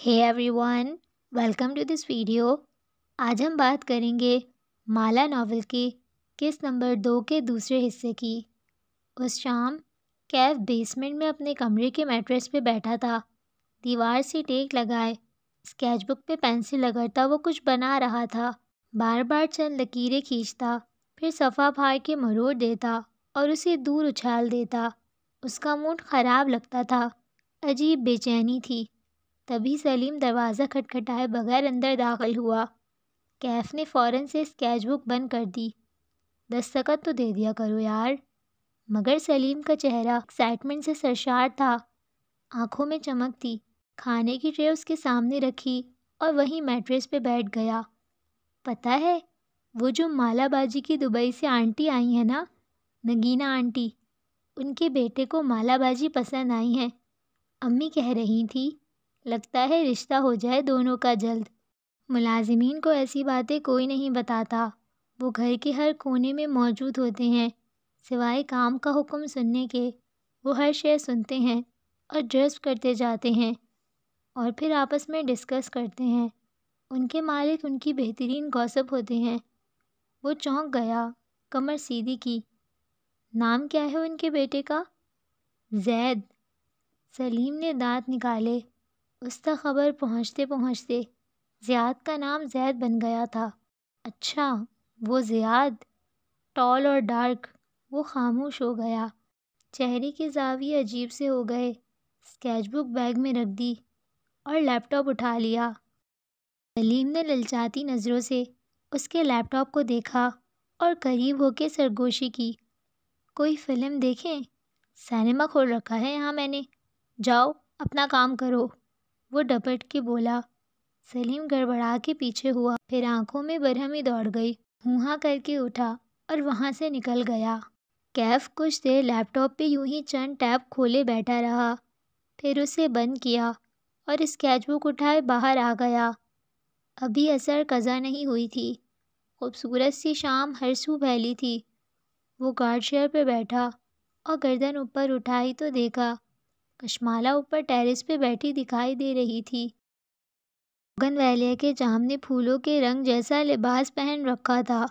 hey everyone welcome to this video आज हम बात करेंगे माला नावल के किस नंबर दो के दूसरे हिस्से की उस शाम कैफ बेसमेंट में अपने कमरे के मैट्रेस पे बैठा था दीवार से टेक लगाए स्केचबुक पे पेंसिल लगाता वो कुछ बना रहा था बार बार चंद लकीरें खींचता फिर सफ़ा फाड़ के मरोड़ देता और उसे दूर उछाल देता उसका मूड ख़राब लगता था अजीब बेचैनी थी तभी सलीम दरवाज़ा खटखटाए बगैर अंदर दाखिल हुआ कैफ ने फ़ौरन से स्केच बुक बंद कर दी दस्तखत तो दे दिया करो यार मगर सलीम का चेहरा एक्साइटमेंट से सरशार था आंखों में चमक थी खाने की ट्रे उसके सामने रखी और वहीं मैट्रेस पे बैठ गया पता है वो जो मालाबाजी की दुबई से आंटी आई है ना नगीना आंटी उनके बेटे को मालाबाजी पसंद आई हैं अम्मी कह रही थी लगता है रिश्ता हो जाए दोनों का जल्द मुलाजिमीन को ऐसी बातें कोई नहीं बताता वो घर के हर कोने में मौजूद होते हैं सिवाय काम का हुक्म सुनने के वो हर शेय सुनते हैं और ड्रेस करते जाते हैं और फिर आपस में डिस्कस करते हैं उनके मालिक उनकी बेहतरीन गौसब होते हैं वो चौंक गया कमर सीधी की नाम क्या है उनके बेटे का जैद सलीम ने दांत निकाले उस तक ख़बर पहुँचते पहुँचते ज़ियाद का नाम ज़ैद बन गया था अच्छा वो ज़ियाद टॉल और डार्क वो खामोश हो गया चेहरे के जाविये अजीब से हो गए स्केचबुक बैग में रख दी और लैपटॉप उठा लिया सलीम ने ललचाती नज़रों से उसके लैपटॉप को देखा और करीब होके सरगोशी की कोई फ़िल्म देखें सिनेमा खोल रखा है यहाँ मैंने जाओ अपना काम करो वो डपट के बोला सलीम गड़बड़ा के पीछे हुआ फिर आंखों में बरहमी दौड़ गई हुआ करके उठा और वहाँ से निकल गया कैफ कुछ देर लैपटॉप पे यूं ही चंद टैब खोले बैठा रहा फिर उसे बंद किया और स्केचबुक उठाए बाहर आ गया अभी असर कज़ा नहीं हुई थी खूबसूरत सी शाम हर सू फैली थी वो गार्ड शेयर पर बैठा और गर्दन ऊपर उठाई तो देखा कशमाला ऊपर टेरेस पे बैठी दिखाई दे रही थी वैलिया के जामने फूलों के रंग जैसा लिबास पहन रखा था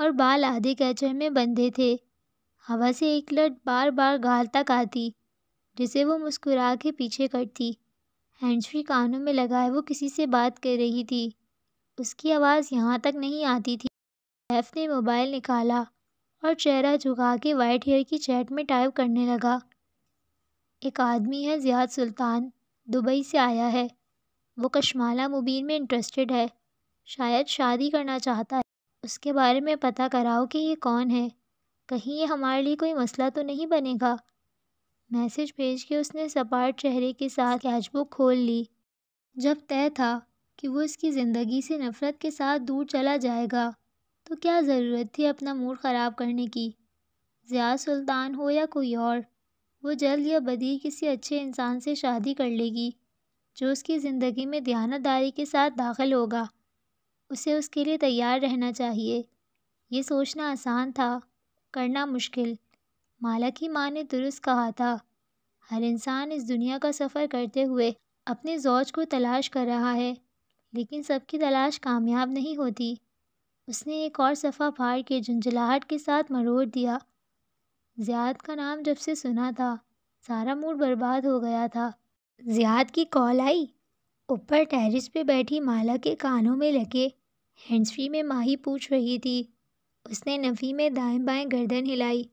और बाल आधे कैचर में बंधे थे हवा से एक लट बार बार गाल तक आती जिसे वो मुस्कुरा के पीछे करती हैंड्सफ्री कानों में लगाए वो किसी से बात कर रही थी उसकी आवाज़ यहाँ तक नहीं आती थी एफ ने मोबाइल निकाला और चेहरा झुका के वाइट हेयर की चैट में टाइप करने लगा एक आदमी है ज़ियाद सुल्तान दुबई से आया है वो कश्माला मुबीन में इंटरेस्टेड है शायद शादी करना चाहता है उसके बारे में पता कराओ कि ये कौन है कहीं ये हमारे लिए कोई मसला तो नहीं बनेगा मैसेज भेज के उसने सपाट चेहरे के साथ कैचबुक खोल ली जब तय था कि वो इसकी ज़िंदगी से नफ़रत के साथ दूर चला जाएगा तो क्या ज़रूरत थी अपना मूड ख़राब करने की ज़िया सुल्तान हो या कोई और वो जल्द या बदी किसी अच्छे इंसान से शादी कर लेगी जो उसकी ज़िंदगी में दयानतदारी के साथ दाखिल होगा उसे उसके लिए तैयार रहना चाहिए ये सोचना आसान था करना मुश्किल माला की माँ ने दुरुस्त कहा था हर इंसान इस दुनिया का सफ़र करते हुए अपने जौज को तलाश कर रहा है लेकिन सबकी तलाश कामयाब नहीं होती उसने एक और सफ़ा फाड़ के झुंझलाहट के साथ मरोड़ दिया ज़ियाद का नाम जब से सुना था सारा मूड बर्बाद हो गया था ज़ियाद की कॉल आई ऊपर टेरिस पे बैठी माला के कानों में लगे हैंड्सफ्री में माही पूछ रही थी उसने नफ़ी में दाएं बाएं गर्दन हिलाई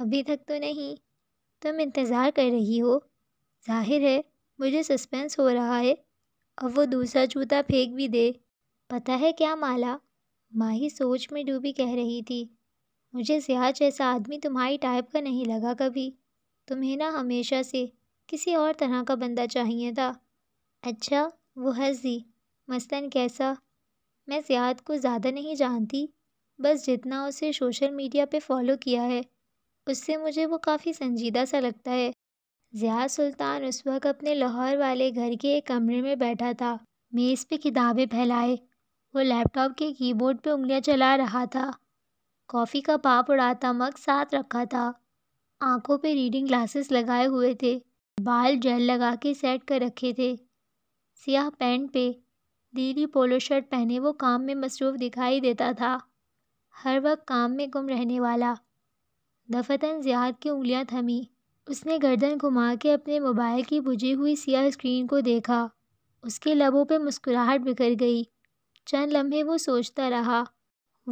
अभी तक तो नहीं तुम इंतज़ार कर रही हो जाहिर है मुझे सस्पेंस हो रहा है अब वो दूसरा जूता फेंक भी दे पता है क्या माला माही सोच में डूबी कह रही थी मुझे सिया जैसा आदमी तुम्हारी टाइप का नहीं लगा कभी तुम्हें ना हमेशा से किसी और तरह का बंदा चाहिए था अच्छा वो हंस दी मसलन कैसा मैं सियाहत को ज़्यादा नहीं जानती बस जितना उसे सोशल मीडिया पे फॉलो किया है उससे मुझे वो काफ़ी संजीदा सा लगता है ज़िया सुल्तान उस वक्त अपने लाहौर वाले घर के एक कमरे में बैठा था मेज़ पे किताबें फैलाए वो लैपटॉप के कीबोर्ड पे उंगलियां चला रहा था कॉफ़ी का पाप उड़ा था मग साथ रखा था आंखों पे रीडिंग ग्लासेस लगाए हुए थे बाल जेल लगा के सेट कर रखे थे सियाह पैंट पे दीदी पोलो शर्ट पहने वो काम में मसरूफ़ दिखाई देता था हर वक्त काम में गुम रहने वाला दफतन ज़ियाद की उंगलियां थमी उसने गर्दन घुमा के अपने मोबाइल की बुझी हुई सियाह स्क्रीन को देखा उसके लबों पे मुस्कुराहट बिखर गई चंद लम्हे वो सोचता रहा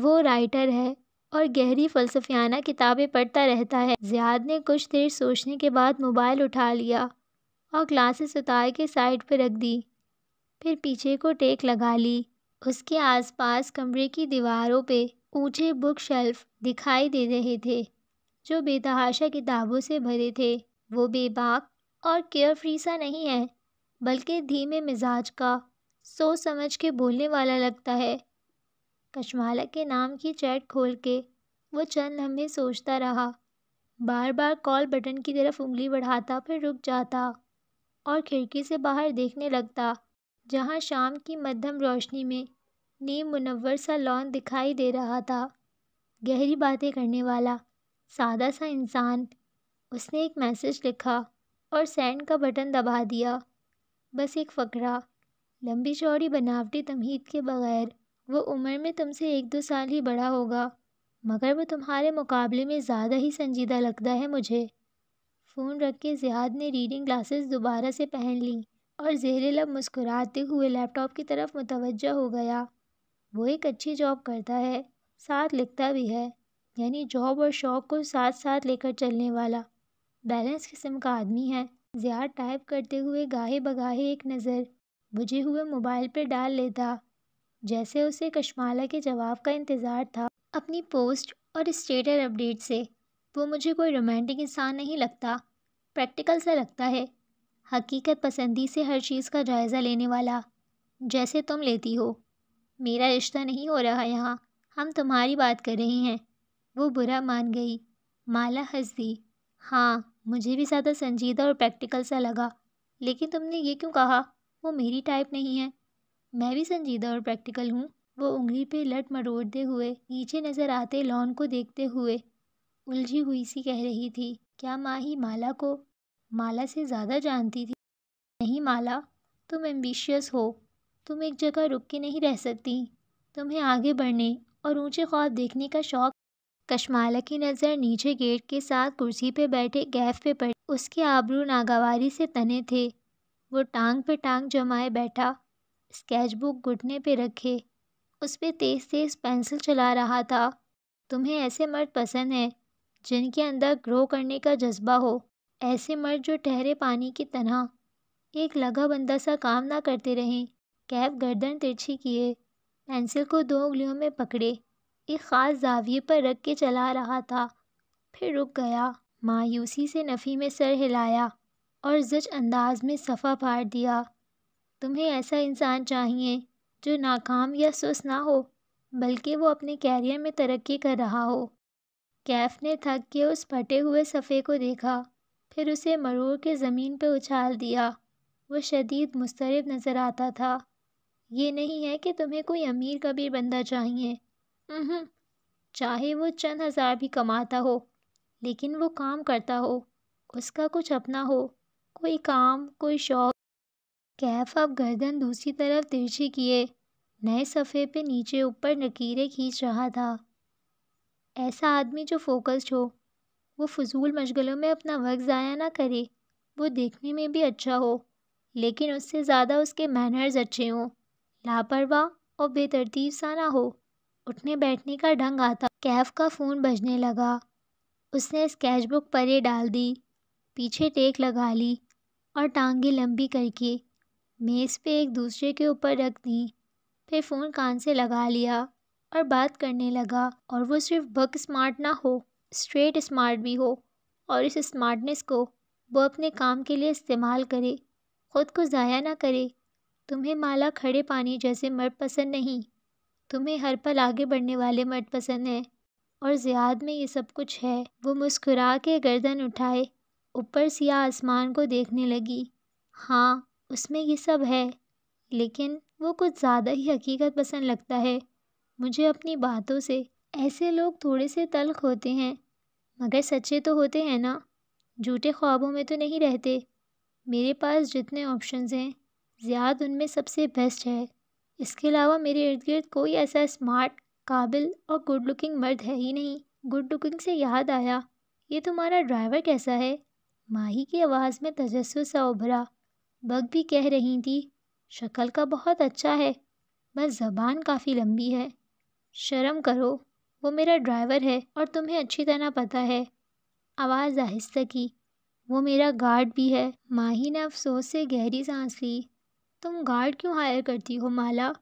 वो राइटर है और गहरी फलसफियाना किताबें पढ़ता रहता है ज़ियाद ने कुछ देर सोचने के बाद मोबाइल उठा लिया और ग्लासेस उतार के साइड पर रख दी फिर पीछे को टेक लगा ली उसके आसपास कमरे की दीवारों पे ऊंचे बुक शेल्फ दिखाई दे रहे थे जो बेतहाशा किताबों से भरे थे वो बेबाक और केयर फ्री सा नहीं है बल्कि धीमे मिजाज का सोच समझ के बोलने वाला लगता है कशमाला के नाम की चैट खोल के वो चंद लम्हे सोचता रहा बार बार कॉल बटन की तरफ उंगली बढ़ाता फिर रुक जाता और खिड़की से बाहर देखने लगता जहाँ शाम की मध्यम रोशनी में नीम मुनवर सा लॉन दिखाई दे रहा था गहरी बातें करने वाला सादा सा इंसान उसने एक मैसेज लिखा और सेंड का बटन दबा दिया बस एक फ़करा लंबी चौड़ी बनावटी तमहीद के बगैर वो उम्र में तुमसे एक दो साल ही बड़ा होगा मगर वो तुम्हारे मुकाबले में ज़्यादा ही संजीदा लगता है मुझे फ़ोन रख के जियाद ने रीडिंग ग्लासेस दोबारा से पहन ली और जहरे लब मुस्कुराते हुए लैपटॉप की तरफ मुतवजह हो गया वो एक अच्छी जॉब करता है साथ लिखता भी है यानी जॉब और शौक़ को साथ साथ लेकर चलने वाला बैलेंस किस्म का आदमी है ज़्यादा टाइप करते हुए गाहे बगाहे एक नज़र बुझे हुए मोबाइल पर डाल लेता जैसे उसे कश्माला के जवाब का इंतज़ार था अपनी पोस्ट और स्टेटस अपडेट से वो मुझे कोई रोमांटिक इंसान नहीं लगता प्रैक्टिकल सा लगता है हकीकत पसंदी से हर चीज़ का जायज़ा लेने वाला जैसे तुम लेती हो मेरा रिश्ता नहीं हो रहा यहाँ हम तुम्हारी बात कर रहे हैं वो बुरा मान गई माला हंस दी हाँ मुझे भी ज़्यादा संजीदा और प्रैक्टिकल सा लगा लेकिन तुमने ये क्यों कहा वो मेरी टाइप नहीं है मैं भी संजीदा और प्रैक्टिकल हूँ वो उंगली पे लट मरोड़ते हुए नीचे नज़र आते लॉन को देखते हुए उलझी हुई सी कह रही थी क्या माँ ही माला को माला से ज़्यादा जानती थी नहीं माला तुम एम्बिशियस हो तुम एक जगह रुक के नहीं रह सकती तुम्हें आगे बढ़ने और ऊंचे ख्वाब देखने का शौक कशमाला की नज़र नीचे गेट के साथ कुर्सी पे बैठे गैफ पे पड़ी उसके आबरू नागावारी से तने थे वो टांग पे टांग जमाए बैठा स्केचबुक घुटने पे रखे उस पर तेज़ तेज़ पेंसिल चला रहा था तुम्हें ऐसे मर्द पसंद हैं जिनके अंदर ग्रो करने का जज्बा हो ऐसे मर्द जो ठहरे पानी की तरह एक लगा बंदा सा काम ना करते रहें कैब गर्दन तिरछी किए पेंसिल को दो उंगलियों में पकड़े एक ख़ास जाविये पर रख के चला रहा था फिर रुक गया मायूसी से नफ़ी में सर हिलाया और जज अंदाज में सफ़ा फाड़ दिया तुम्हें ऐसा इंसान चाहिए जो नाकाम या सुस ना हो बल्कि वो अपने कैरियर में तरक्की कर रहा हो कैफ ने थक के उस फटे हुए सफ़े को देखा फिर उसे मरूर के ज़मीन पर उछाल दिया वो शदीद मुस्तरब नज़र आता था ये नहीं है कि तुम्हें कोई अमीर कबीर बंदा चाहिए चाहे वो चंद हज़ार भी कमाता हो लेकिन वो काम करता हो उसका कुछ अपना हो कोई काम कोई शौक कैफ अब गर्दन दूसरी तरफ तिरछी किए नए सफ़े पे नीचे ऊपर नकीरें खींच रहा था ऐसा आदमी जो फोकस्ड हो वो फजूल मशगलों में अपना वक्त ज़ाया ना करे वो देखने में भी अच्छा हो लेकिन उससे ज़्यादा उसके मैनर्स अच्छे हों लापरवाह और बेतरतीब सा ना हो उठने बैठने का ढंग आता कैफ का फ़ोन बजने लगा उसने स्केच बुक परे डाल दी पीछे टेक लगा ली और टांगे लंबी करके मेज़ पे एक दूसरे के ऊपर रख दी फिर फ़ोन कान से लगा लिया और बात करने लगा और वो सिर्फ बक स्मार्ट ना हो स्ट्रेट स्मार्ट भी हो और इस स्मार्टनेस को वो अपने काम के लिए इस्तेमाल करे ख़ुद को ज़ाया ना करे तुम्हें माला खड़े पानी जैसे मर्द पसंद नहीं तुम्हें हर पल आगे बढ़ने वाले मर्द पसंद हैं और ज़ियाद में ये सब कुछ है वो मुस्कुरा के गर्दन उठाए ऊपर सिया आसमान को देखने लगी हाँ उसमें ये सब है लेकिन वो कुछ ज़्यादा ही हकीकत पसंद लगता है मुझे अपनी बातों से ऐसे लोग थोड़े से तल्ख होते हैं मगर सच्चे तो होते हैं ना झूठे ख्वाबों में तो नहीं रहते मेरे पास जितने ऑप्शंस हैं ज़्याद उनमें सबसे बेस्ट है इसके अलावा मेरे इर्द गिर्द कोई ऐसा स्मार्ट काबिल और गुड लुकिंग मर्द है ही नहीं गुड लुकिंग से याद आया ये तुम्हारा ड्राइवर कैसा है माही की आवाज़ में तजस्स सा उभरा बग भी कह रही थी शक्ल का बहुत अच्छा है बस ज़बान काफ़ी लंबी है शर्म करो वो मेरा ड्राइवर है और तुम्हें अच्छी तरह पता है आवाज़ आहिस्ता की वो मेरा गार्ड भी है माही ने अफसोस से गहरी सांस ली तुम गार्ड क्यों हायर करती हो माला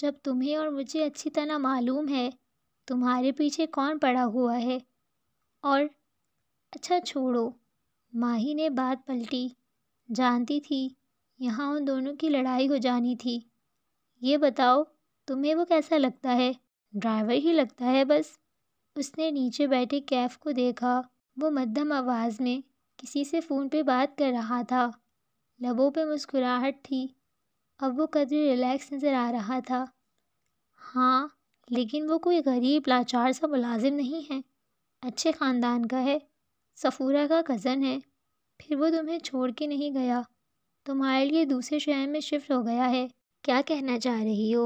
जब तुम्हें और मुझे अच्छी तरह मालूम है तुम्हारे पीछे कौन पड़ा हुआ है और अच्छा छोड़ो माही ने बात पलटी जानती थी यहाँ उन दोनों की लड़ाई हो जानी थी ये बताओ तुम्हें वो कैसा लगता है ड्राइवर ही लगता है बस उसने नीचे बैठे कैफ को देखा वो मध्यम आवाज़ में किसी से फ़ोन पे बात कर रहा था लबों पे मुस्कुराहट थी अब वो कदर रिलैक्स नज़र आ रहा था हाँ लेकिन वो कोई गरीब लाचार सा मुलाजिम नहीं है अच्छे ख़ानदान का है सफ़ूरा का कज़न है फिर वो तुम्हें छोड़ के नहीं गया तुम्हारे लिए दूसरे शहर में शिफ्ट हो गया है क्या कहना चाह रही हो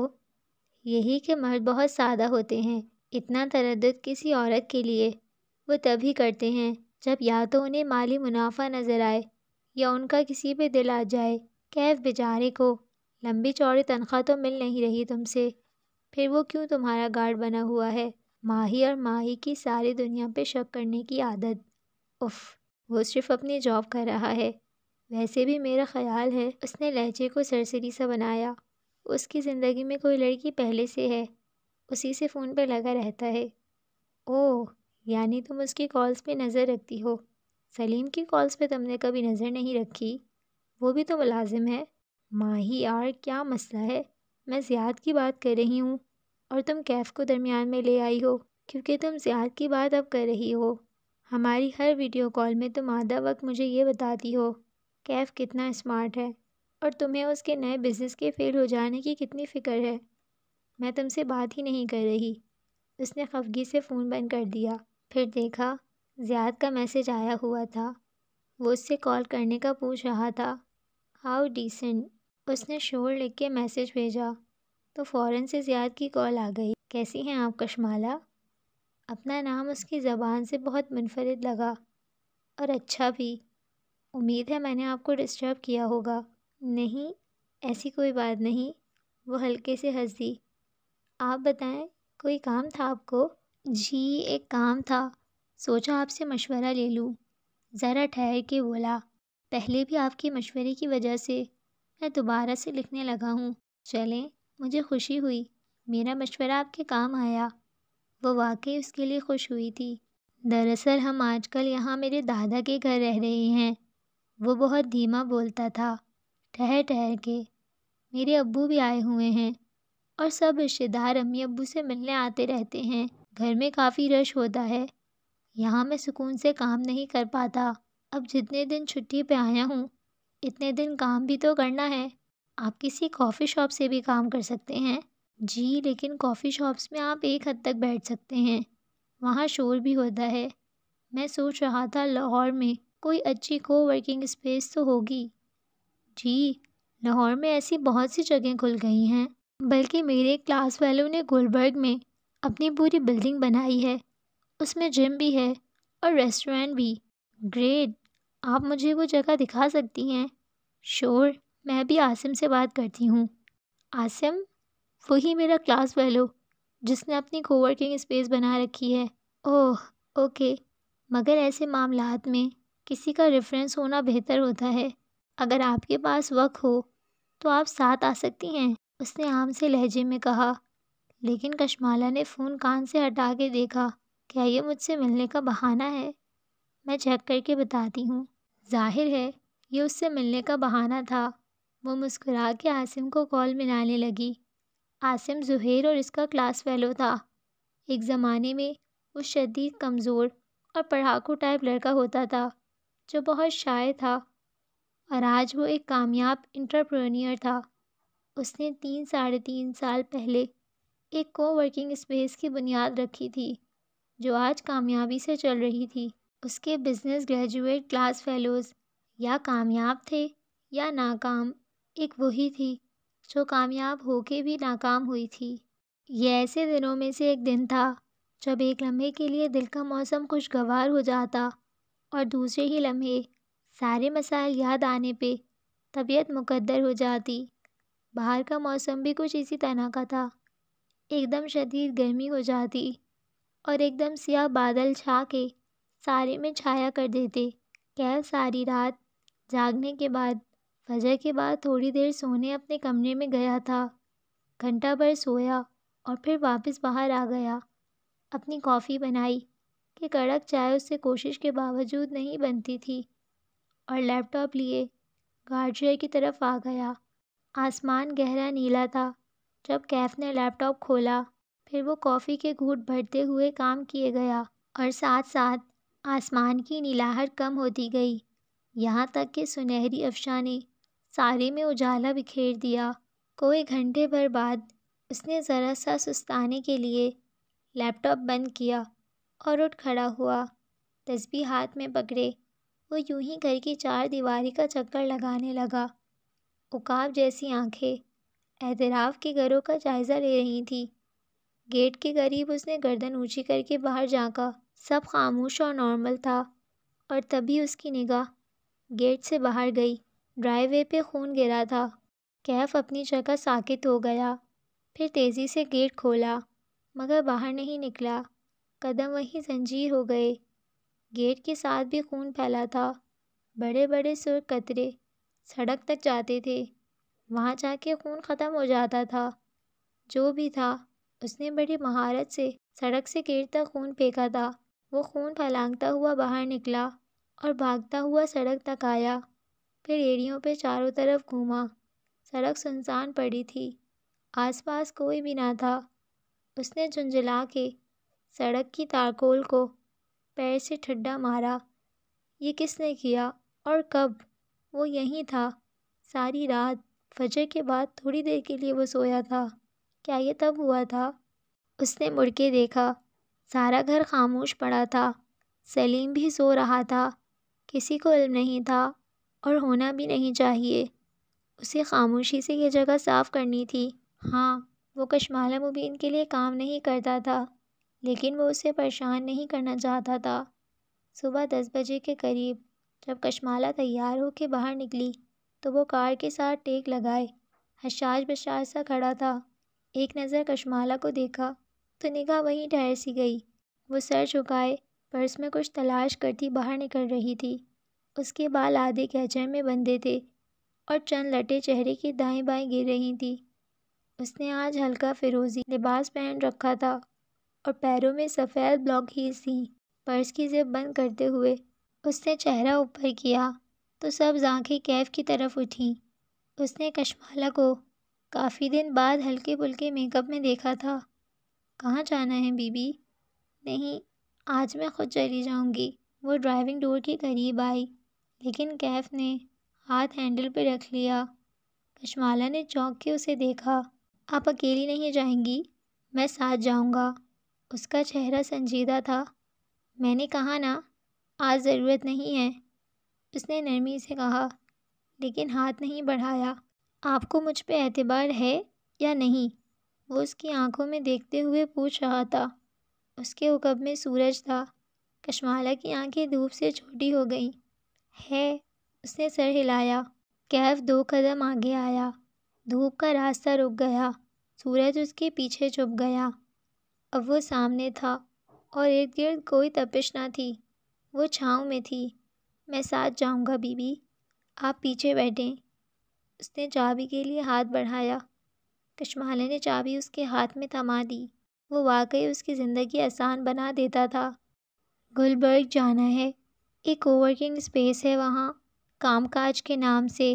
यही कि मर्द बहुत सादा होते हैं इतना तरद किसी औरत के लिए वो तभी करते हैं जब या तो उन्हें माली मुनाफा नज़र आए या उनका किसी पे दिल आ जाए कैफ बेचारे को लंबी चौड़ी तनख्वाह तो मिल नहीं रही तुमसे फिर वो क्यों तुम्हारा गार्ड बना हुआ है माही और माही की सारी दुनिया पे शक करने की आदत उफ़ वो सिर्फ अपनी जॉब कर रहा है वैसे भी मेरा ख्याल है उसने लहजे को सरसरी सा बनाया उसकी ज़िंदगी में कोई लड़की पहले से है उसी से फ़ोन पर लगा रहता है ओह यानी तुम उसकी कॉल्स पे नज़र रखती हो सलीम की कॉल्स पे तुमने कभी नज़र नहीं रखी वो भी तो मुलाजिम है माही यार क्या मसला है मैं ज़्याद की बात कर रही हूँ और तुम कैफ़ को दरमियान में ले आई हो क्योंकि तुम ज़्याद की बात अब कर रही हो हमारी हर वीडियो कॉल में तुम आधा वक्त मुझे ये बताती हो कैफ़ कितना स्मार्ट है और तुम्हें उसके नए बिज़नेस के फेल हो जाने की कितनी फ़िक्र है मैं तुमसे बात ही नहीं कर रही उसने खफगी से फ़ोन बंद कर दिया फिर देखा ज़ियाद का मैसेज आया हुआ था वो उससे कॉल करने का पूछ रहा था हाउ डिसेंट उसने शोर लिख के मैसेज भेजा तो फ़ौरन से ज़ियाद की कॉल आ गई कैसी हैं आप कशमाला अपना नाम उसकी ज़बान से बहुत मुनफरद लगा और अच्छा भी उम्मीद है मैंने आपको डिस्टर्ब किया होगा नहीं ऐसी कोई बात नहीं वो हल्के से हंस दी आप बताएं कोई काम था आपको जी एक काम था सोचा आपसे मशवरा ले लूँ ज़रा ठहर के बोला पहले भी आपके मशवरे की वजह से मैं दोबारा से लिखने लगा हूँ चलें मुझे खुशी हुई मेरा मशवरा आपके काम आया वो वाकई उसके लिए खुश हुई थी दरअसल हम आजकल यहाँ मेरे दादा के घर रह रहे हैं वो बहुत धीमा बोलता था ठहर ठहर के मेरे अब्बू भी आए हुए हैं और सब रिश्तेदार अम्मी अब्बू से मिलने आते रहते हैं घर में काफ़ी रश होता है यहाँ मैं सुकून से काम नहीं कर पाता अब जितने दिन छुट्टी पे आया हूँ इतने दिन काम भी तो करना है आप किसी कॉफ़ी शॉप से भी काम कर सकते हैं जी लेकिन कॉफ़ी शॉप्स में आप एक हद तक बैठ सकते हैं वहाँ शोर भी होता है मैं सोच रहा था लाहौर में कोई अच्छी कोवर्किंग स्पेस तो होगी जी लाहौर में ऐसी बहुत सी जगह खुल गई हैं बल्कि मेरे क्लास वालों ने गुलबर्ग में अपनी पूरी बिल्डिंग बनाई है उसमें जिम भी है और रेस्टोरेंट भी ग्रेट आप मुझे वो जगह दिखा सकती हैं श्योर मैं भी आसिम से बात करती हूँ आसिम वही मेरा क्लास फैलो जिसने अपनी कोवर्किंग स्पेस बना रखी है ओह ओके मगर ऐसे मामलात में किसी का रेफरेंस होना बेहतर होता है अगर आपके पास वक्त हो तो आप साथ आ सकती हैं उसने आम से लहजे में कहा लेकिन कश्माला ने फ़ोन कान से हटा के देखा क्या ये मुझसे मिलने का बहाना है मैं चेक करके बताती हूँ जाहिर है ये उससे मिलने का बहाना था वो मुस्कुरा के आसिम को कॉल मिलाने लगी आसिम ज़ुहैर और इसका क्लास फेलो था एक ज़माने में वो शदीद कमज़ोर और पढ़ाकू टाइप लड़का होता था जो बहुत शाय था और आज वो एक कामयाब इंटरप्रोनियर था उसने तीन साढ़े तीन साल पहले एक कोवर्किंग स्पेस की बुनियाद रखी थी जो आज कामयाबी से चल रही थी उसके बिजनेस ग्रेजुएट क्लास फेलोज़ या कामयाब थे या नाकाम एक वही थी जो कामयाब होके भी नाकाम हुई थी ये ऐसे दिनों में से एक दिन था जब एक लम्हे के लिए दिल का मौसम खुशगवार हो जाता और दूसरे ही लम्हे सारे मसाइल याद आने पे तबीयत मुकद्दर हो जाती बाहर का मौसम भी कुछ इसी तरह का था एकदम शदीद गर्मी हो जाती और एकदम सियाह बादल छा के सारे में छाया कर देते कैब सारी रात जागने के बाद फजर के बाद थोड़ी देर सोने अपने कमरे में गया था घंटा भर सोया और फिर वापस बाहर आ गया अपनी कॉफ़ी बनाई कि कड़क चाय उससे कोशिश के बावजूद नहीं बनती थी और लैपटॉप लिए गार्जियर की तरफ आ गया आसमान गहरा नीला था जब कैफ ने लैपटॉप खोला फिर वो कॉफ़ी के घूट भरते हुए काम किए गया और साथ साथ आसमान की नीलाहट कम होती गई यहाँ तक कि सुनहरी ने साड़ी में उजाला बिखेर दिया कोई घंटे भर बाद उसने ज़रा सा सुस्ताने के लिए लैपटॉप बंद किया और उठ खड़ा हुआ तस्बी हाथ में पकड़े वो यूं ही घर की चार दीवारी का चक्कर लगाने लगा उकाब जैसी आंखें एतराफ़ के घरों का जायज़ा ले रही थी गेट के करीब उसने गर्दन ऊंची करके बाहर झाँका सब खामोश और नॉर्मल था और तभी उसकी निगाह गेट से बाहर गई ड्राइववे पे खून गिरा था कैफ अपनी जगह साकित हो गया फिर तेज़ी से गेट खोला मगर बाहर नहीं निकला कदम वहीं जंजीर हो गए गेट के साथ भी खून फैला था बड़े बड़े सुर कतरे सड़क तक जाते थे वहाँ जाके खून ख़त्म हो जाता था जो भी था उसने बड़ी महारत से सड़क से गेट तक खून फेंका था वो खून फैलांगता हुआ बाहर निकला और भागता हुआ सड़क तक आया फिर एड़ियों पे चारों तरफ घूमा सड़क सुनसान पड़ी थी आसपास कोई भी ना था उसने झुंझला के सड़क की तारकोल को पैर से ठड्डा मारा ये किसने किया और कब वो यहीं था सारी रात फजर के बाद थोड़ी देर के लिए वो सोया था क्या ये तब हुआ था उसने मुड़ के देखा सारा घर खामोश पड़ा था सलीम भी सो रहा था किसी को इल्म नहीं था और होना भी नहीं चाहिए उसे ख़ामोशी से ये जगह साफ़ करनी थी हाँ वो कश्माला मुबीन के लिए काम नहीं करता था लेकिन वो उसे परेशान नहीं करना चाहता था सुबह दस बजे के करीब जब कशमाला तैयार होकर बाहर निकली तो वो कार के साथ टेक लगाए हशाज बशाज सा खड़ा था एक नज़र कशमाला को देखा तो निगाह वहीं ठहर सी गई वो सर झुकाए पर्स में कुछ तलाश करती बाहर निकल रही थी उसके बाल आधे खैंचर में बंधे थे और चंद लटे चेहरे की दाएं बाएं गिर रही थी उसने आज हल्का फिरोजी लिबास पहन रखा था और पैरों में सफ़ेद ब्लॉक ही थी पर्स की जेब बंद करते हुए उसने चेहरा ऊपर किया तो सब आँखें कैफ की तरफ उठी उसने कशमाला को काफ़ी दिन बाद हल्के पुल्के मेकअप में देखा था कहाँ जाना है बीबी नहीं आज मैं खुद चली जाऊँगी वो ड्राइविंग डोर के करीब आई लेकिन कैफ ने हाथ हैंडल पर रख लिया कशमाला ने चौंक के उसे देखा आप अकेली नहीं जाएंगी मैं साथ जाऊंगा उसका चेहरा संजीदा था मैंने कहा ना आज ज़रूरत नहीं है उसने नरमी से कहा लेकिन हाथ नहीं बढ़ाया आपको मुझ पर एतबार है या नहीं वो उसकी आंखों में देखते हुए पूछ रहा था उसके उकब में सूरज था कशमाला की आंखें धूप से छोटी हो गईं है उसने सर हिलाया कैफ दो कदम आगे आया धूप का रास्ता रुक गया सूरज उसके पीछे छुप गया अब वो सामने था और इर्द गिर्द कोई तपिश ना थी वो छाँव में थी मैं साथ जाऊंगा बीबी आप पीछे बैठें उसने चाबी के लिए हाथ बढ़ाया कशमाले ने चाबी उसके हाथ में थमा दी वो वाकई उसकी ज़िंदगी आसान बना देता था गुलबर्ग जाना है एक कोवर्किंग स्पेस है वहाँ कामकाज के नाम से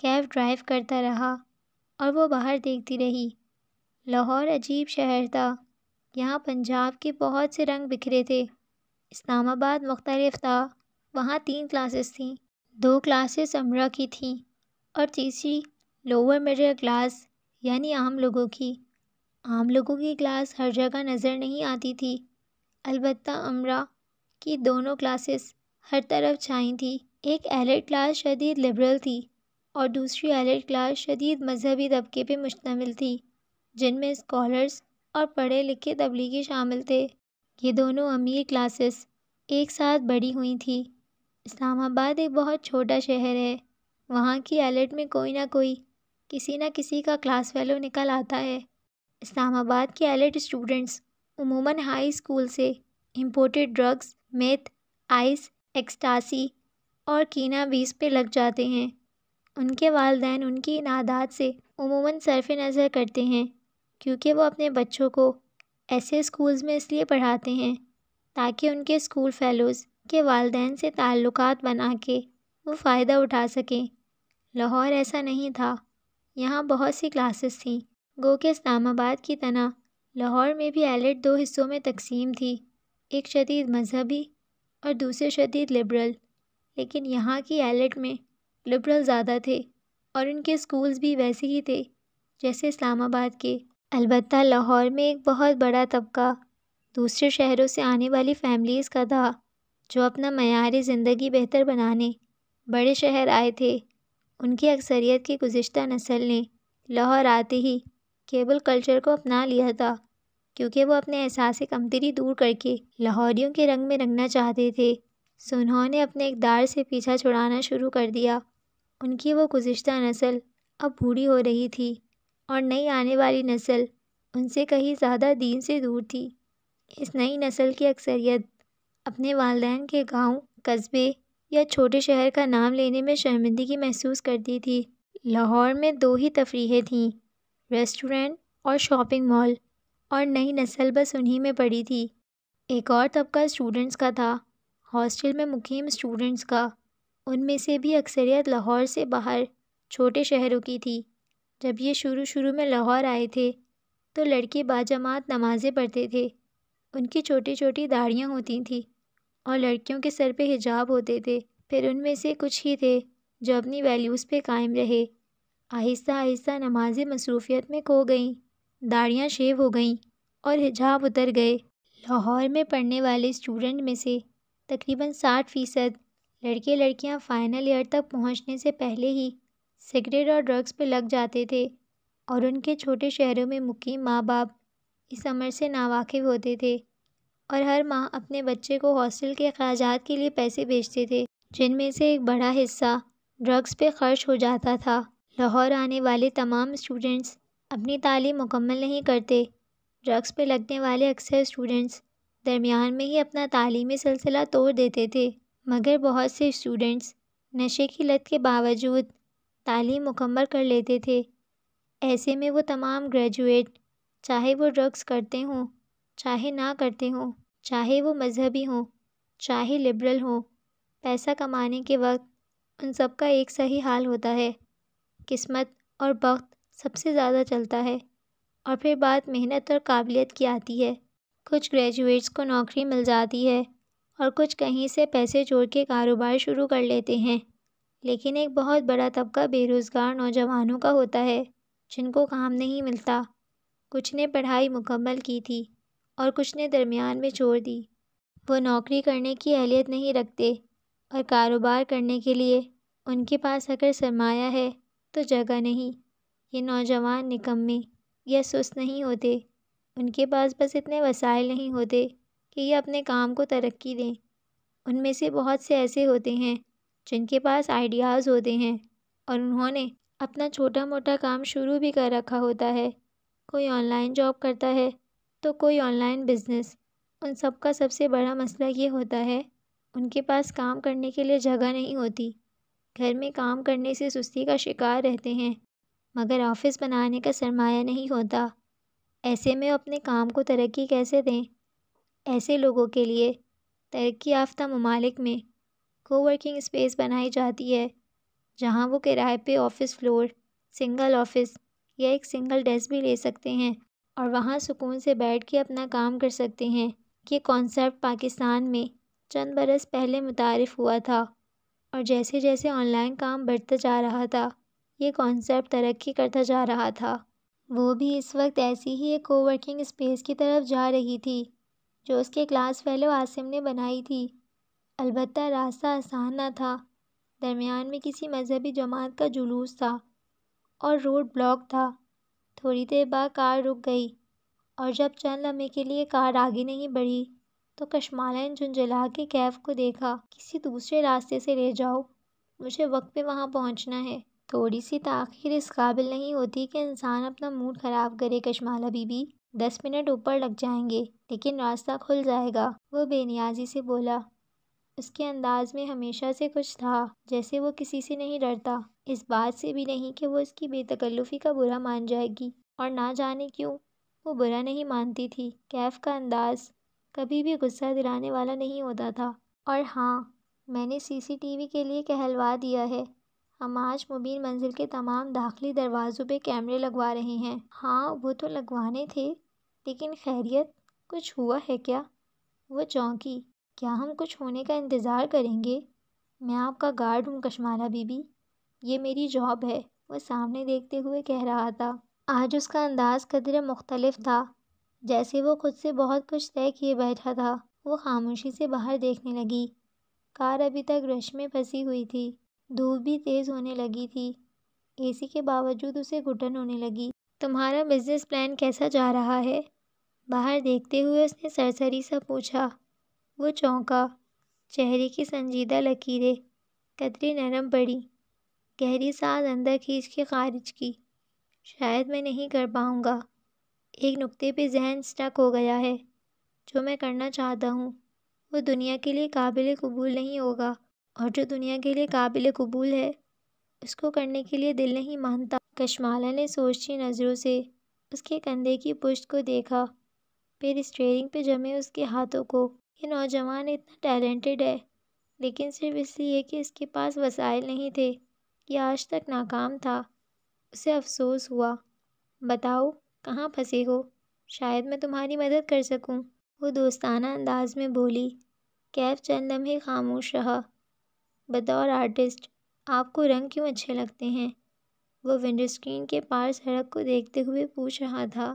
कैब ड्राइव करता रहा और वो बाहर देखती रही लाहौर अजीब शहर था यहाँ पंजाब के बहुत से रंग बिखरे थे इस्लामाबाद मुख्तलिफ था वहाँ तीन क्लासेस थीं दो क्लासेस अमरा की थीं और तीसरी लोअर मिडिल क्लास यानी आम लोगों की आम लोगों की क्लास हर जगह नज़र नहीं आती थी अलबत्ता अमरा कि दोनों क्लासेस हर तरफ छाई थी एक एलेट क्लास शदीद लिबरल थी और दूसरी एलेट क्लास शदीद मजहबी तबके पर मुश्तमिल थी जिनमें स्कॉलर्स और पढ़े लिखे तबलीगी शामिल थे ये दोनों अमीर क्लासेस एक साथ बड़ी हुई थी इस्लामाबाद एक बहुत छोटा शहर है वहाँ की एलेट में कोई ना कोई किसी ना किसी का क्लास फेलो निकल आता है इस्लामाबाद के एलेट स्टूडेंट्स उमूमन हाई स्कूल से imported drugs meth ice ecstasy और कीना बीस पे लग जाते हैं उनके वालदेन उनकी इन से उमूमन सरफ़ नज़र करते हैं क्योंकि वो अपने बच्चों को ऐसे स्कूल्स में इसलिए पढ़ाते हैं ताकि उनके स्कूल फ़ेलोज़ के वालदेन से ताल्लुकात बना के वो फ़ायदा उठा सकें लाहौर ऐसा नहीं था यहाँ बहुत सी क्लासेस थीं गो के इस्लामाबाद की तरह लाहौर में भी एलेट दो हिस्सों में तकसीम थी एक शदीद मजहबी और दूसरे शदीद लिबरल लेकिन यहाँ की एलेट में लिबरल ज़्यादा थे और उनके स्कूल्स भी वैसे ही थे जैसे इस्लामाबाद के अलबत् लाहौर में एक बहुत बड़ा तबका दूसरे शहरों से आने वाली फैमिलीज़ का था जो अपना मैारी ज़िंदगी बेहतर बनाने बड़े शहर आए थे उनकी अक्सरियत की गुज्त नस्ल ने लाहौर आते ही केबल कल्चर को अपना लिया था क्योंकि वो अपने एहसास कमतरी दूर करके लाहौरियों के रंग में रंगना चाहते थे सुन्हों ने अपने इकदार से पीछा छुड़ाना शुरू कर दिया उनकी वो गुज्त नस्ल अब बूढ़ी हो रही थी और नई आने वाली नस्ल उनसे कहीं ज़्यादा दीन से दूर थी इस नई नस्ल की अक्सरियत अपने वालदेन के गांव, कस्बे या छोटे शहर का नाम लेने में शर्मिंदगी महसूस करती थी लाहौर में दो ही तफरीहें थीं रेस्टोरेंट और शॉपिंग मॉल और नई नस्ल बस उन्हीं में पड़ी थी एक और तबका स्टूडेंट्स का था हॉस्टल में मुकीम स्टूडेंट्स का उनमें से भी अक्सरियत लाहौर से बाहर छोटे शहरों की थी जब ये शुरू शुरू में लाहौर आए थे तो लड़के बाजमात नमाज़ें पढ़ते थे उनकी छोटी छोटी दाढ़ियाँ होती थीं और लड़कियों के सर पे हिजाब होते थे फिर उनमें से कुछ ही थे जो अपनी वैल्यूज़ पे कायम रहे आहिस्ता आहिस्ता नमाज़ें मसरूफ़ियत में खो गईं दाढ़ियाँ शेव हो गईं और हिजाब उतर गए लाहौर में पढ़ने वाले स्टूडेंट में से तकरीबन साठ फ़ीसद लड़के लड़कियाँ फ़ाइनल ईयर तक पहुँचने से पहले ही सिगरेट और ड्रग्स पर लग जाते थे और उनके छोटे शहरों में मुकीम माँ बाप इस अमर से नावाकिफ़ होते थे और हर माह अपने बच्चे को हॉस्टल के अखराज के लिए पैसे भेजते थे जिनमें से एक बड़ा हिस्सा ड्रग्स पे खर्च हो जाता था लाहौर आने वाले तमाम स्टूडेंट्स अपनी तालीम मुकम्मल नहीं करते ड्रग्स पर लगने वाले अक्सर स्टूडेंट्स दरमियान में ही अपना तालीमी सिलसिला तोड़ देते थे मगर बहुत से स्टूडेंट्स नशे की लत के बावजूद तालीम मुकम्मल कर लेते थे ऐसे में वो तमाम ग्रेजुएट चाहे वो ड्रग्स करते हों चाहे ना करते हों चाहे वो मजहबी हों चाहे लिबरल हों पैसा कमाने के वक्त उन सब का एक सही हाल होता है किस्मत और वक्त सबसे ज़्यादा चलता है और फिर बात मेहनत और काबिलियत की आती है कुछ ग्रेजुएट्स को नौकरी मिल जाती है और कुछ कहीं से पैसे जोड़ के कारोबार शुरू कर लेते हैं लेकिन एक बहुत बड़ा तबका बेरोज़गार नौजवानों का होता है जिनको काम नहीं मिलता कुछ ने पढ़ाई मुकम्मल की थी और कुछ ने दरमियान में छोड़ दी वो नौकरी करने की अहलियत नहीं रखते और कारोबार करने के लिए उनके पास अगर सरमाया है तो जगह नहीं ये नौजवान निकम्मे यह सुस्त नहीं होते उनके पास बस इतने वसाइल नहीं होते कि ये अपने काम को तरक्की दें उनमें से बहुत से ऐसे होते हैं जिनके पास आइडियाज़ होते हैं और उन्होंने अपना छोटा मोटा काम शुरू भी कर रखा होता है कोई ऑनलाइन जॉब करता है तो कोई ऑनलाइन बिज़नेस उन सब का सबसे बड़ा मसला ये होता है उनके पास काम करने के लिए जगह नहीं होती घर में काम करने से सुस्ती का शिकार रहते हैं मगर ऑफिस बनाने का सरमाया नहीं होता ऐसे में अपने काम को तरक्की कैसे दें ऐसे लोगों के लिए तरक्की याफ्ता ममालिक में कोवर्किंग स्पेस बनाई जाती है जहां वो किराए पे ऑफ़िस फ्लोर सिंगल ऑफ़िस या एक सिंगल डेस्क भी ले सकते हैं और वहां सुकून से बैठ के अपना काम कर सकते हैं ये कॉन्सेप्ट पाकिस्तान में चंद बरस पहले मुतारफ़ हुआ था और जैसे जैसे ऑनलाइन काम बढ़ता जा रहा था ये कॉन्सेप्ट तरक्की करता जा रहा था वो भी इस वक्त ऐसी ही एक कोवर्किंग स्पेस की तरफ जा रही थी जो उसके क्लास फेलो आसिम ने बनाई थी अलबत् रास्ता आसान ना था दरमियान में किसी मजहबी जमात का जुलूस था और रोड ब्लॉक था थोड़ी देर बाद कार रुक गई और जब चंद लम्हे के लिए कार आगे नहीं बढ़ी तो कशमाला ने के कैफ को देखा किसी दूसरे रास्ते से ले जाओ मुझे वक्त पे वहाँ पहुँचना है थोड़ी सी ताख़ीर इस काबिल नहीं होती कि इंसान अपना मूड ख़राब करे कश्माला बीबी दस मिनट ऊपर लग जाएंगे लेकिन रास्ता खुल जाएगा वो बेनियाजी से बोला उसके अंदाज में हमेशा से कुछ था जैसे वो किसी से नहीं डरता इस बात से भी नहीं कि वो इसकी बेतकल्लुफ़ी का बुरा मान जाएगी और ना जाने क्यों वो बुरा नहीं मानती थी कैफ़ का अंदाज़ कभी भी गुस्सा दिलाने वाला नहीं होता था और हाँ मैंने सीसीटीवी के लिए कहलवा दिया है हम आज मुबीन मंजिल के तमाम दाखिली दरवाज़ों पे कैमरे लगवा रहे हैं हाँ वो तो लगवाने थे लेकिन खैरियत कुछ हुआ है क्या वो चौंकी क्या हम कुछ होने का इंतज़ार करेंगे मैं आपका गार्ड हूँ कश्माला बीबी ये मेरी जॉब है वो सामने देखते हुए कह रहा था आज उसका अंदाज़ कदर मुख्तलफ था जैसे वो खुद से बहुत कुछ तय किए बैठा था वो खामोशी से बाहर देखने लगी कार अभी तक रश में फंसी हुई थी धूप भी तेज़ होने लगी थी एसी के बावजूद उसे घुटन होने लगी तुम्हारा बिजनेस प्लान कैसा जा रहा है बाहर देखते हुए उसने सरसरी सा पूछा वो चौंका चेहरे की संजीदा लकीरें कतरी नरम पड़ी गहरी सांस अंदर खींच के खारिज की शायद मैं नहीं कर पाऊँगा एक नुक्ते पे जहन स्टक हो गया है जो मैं करना चाहता हूँ वो दुनिया के लिए काबिल कबूल नहीं होगा और जो दुनिया के लिए काबिल कबूल है उसको करने के लिए दिल नहीं मानता कशमाला ने सोची नज़रों से उसके कंधे की पुश्त को देखा फिर स्टेयरिंग पे जमे उसके हाथों को ये नौजवान इतना टैलेंटेड है लेकिन सिर्फ इसलिए कि इसके पास वसाइल नहीं थे ये आज तक नाकाम था उसे अफसोस हुआ बताओ कहाँ फंसे हो शायद मैं तुम्हारी मदद कर सकूँ वो दोस्ताना अंदाज में बोली कैब चंद लम्हे खामोश रहा बतौर आर्टिस्ट आपको रंग क्यों अच्छे लगते हैं वो विंडो स्क्रीन के पार सड़क को देखते हुए पूछ रहा था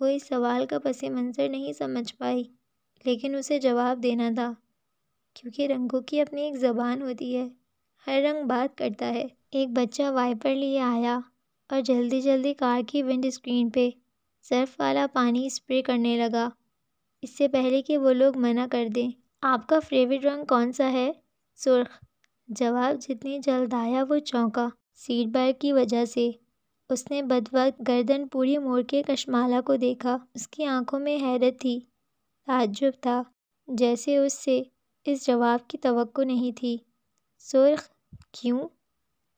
वो इस सवाल का पस मंज़र नहीं समझ पाई लेकिन उसे जवाब देना था क्योंकि रंगों की अपनी एक ज़बान होती है हर रंग बात करता है एक बच्चा वाइपर लिए आया और जल्दी जल्दी कार की विंड स्क्रीन पे सर्फ वाला पानी स्प्रे करने लगा इससे पहले कि वो लोग मना कर दें आपका फेवरेट रंग कौन सा है सुर्ख जवाब जितनी जल्द आया वो चौंका सीट बेल्ट की वजह से उसने बदवक्त गर्दन पूरी मोड़ के कशमाला को देखा उसकी आंखों में हैरत थी ताज्जुब था जैसे उससे इस जवाब की तवक्को नहीं थी सुर्ख क्यों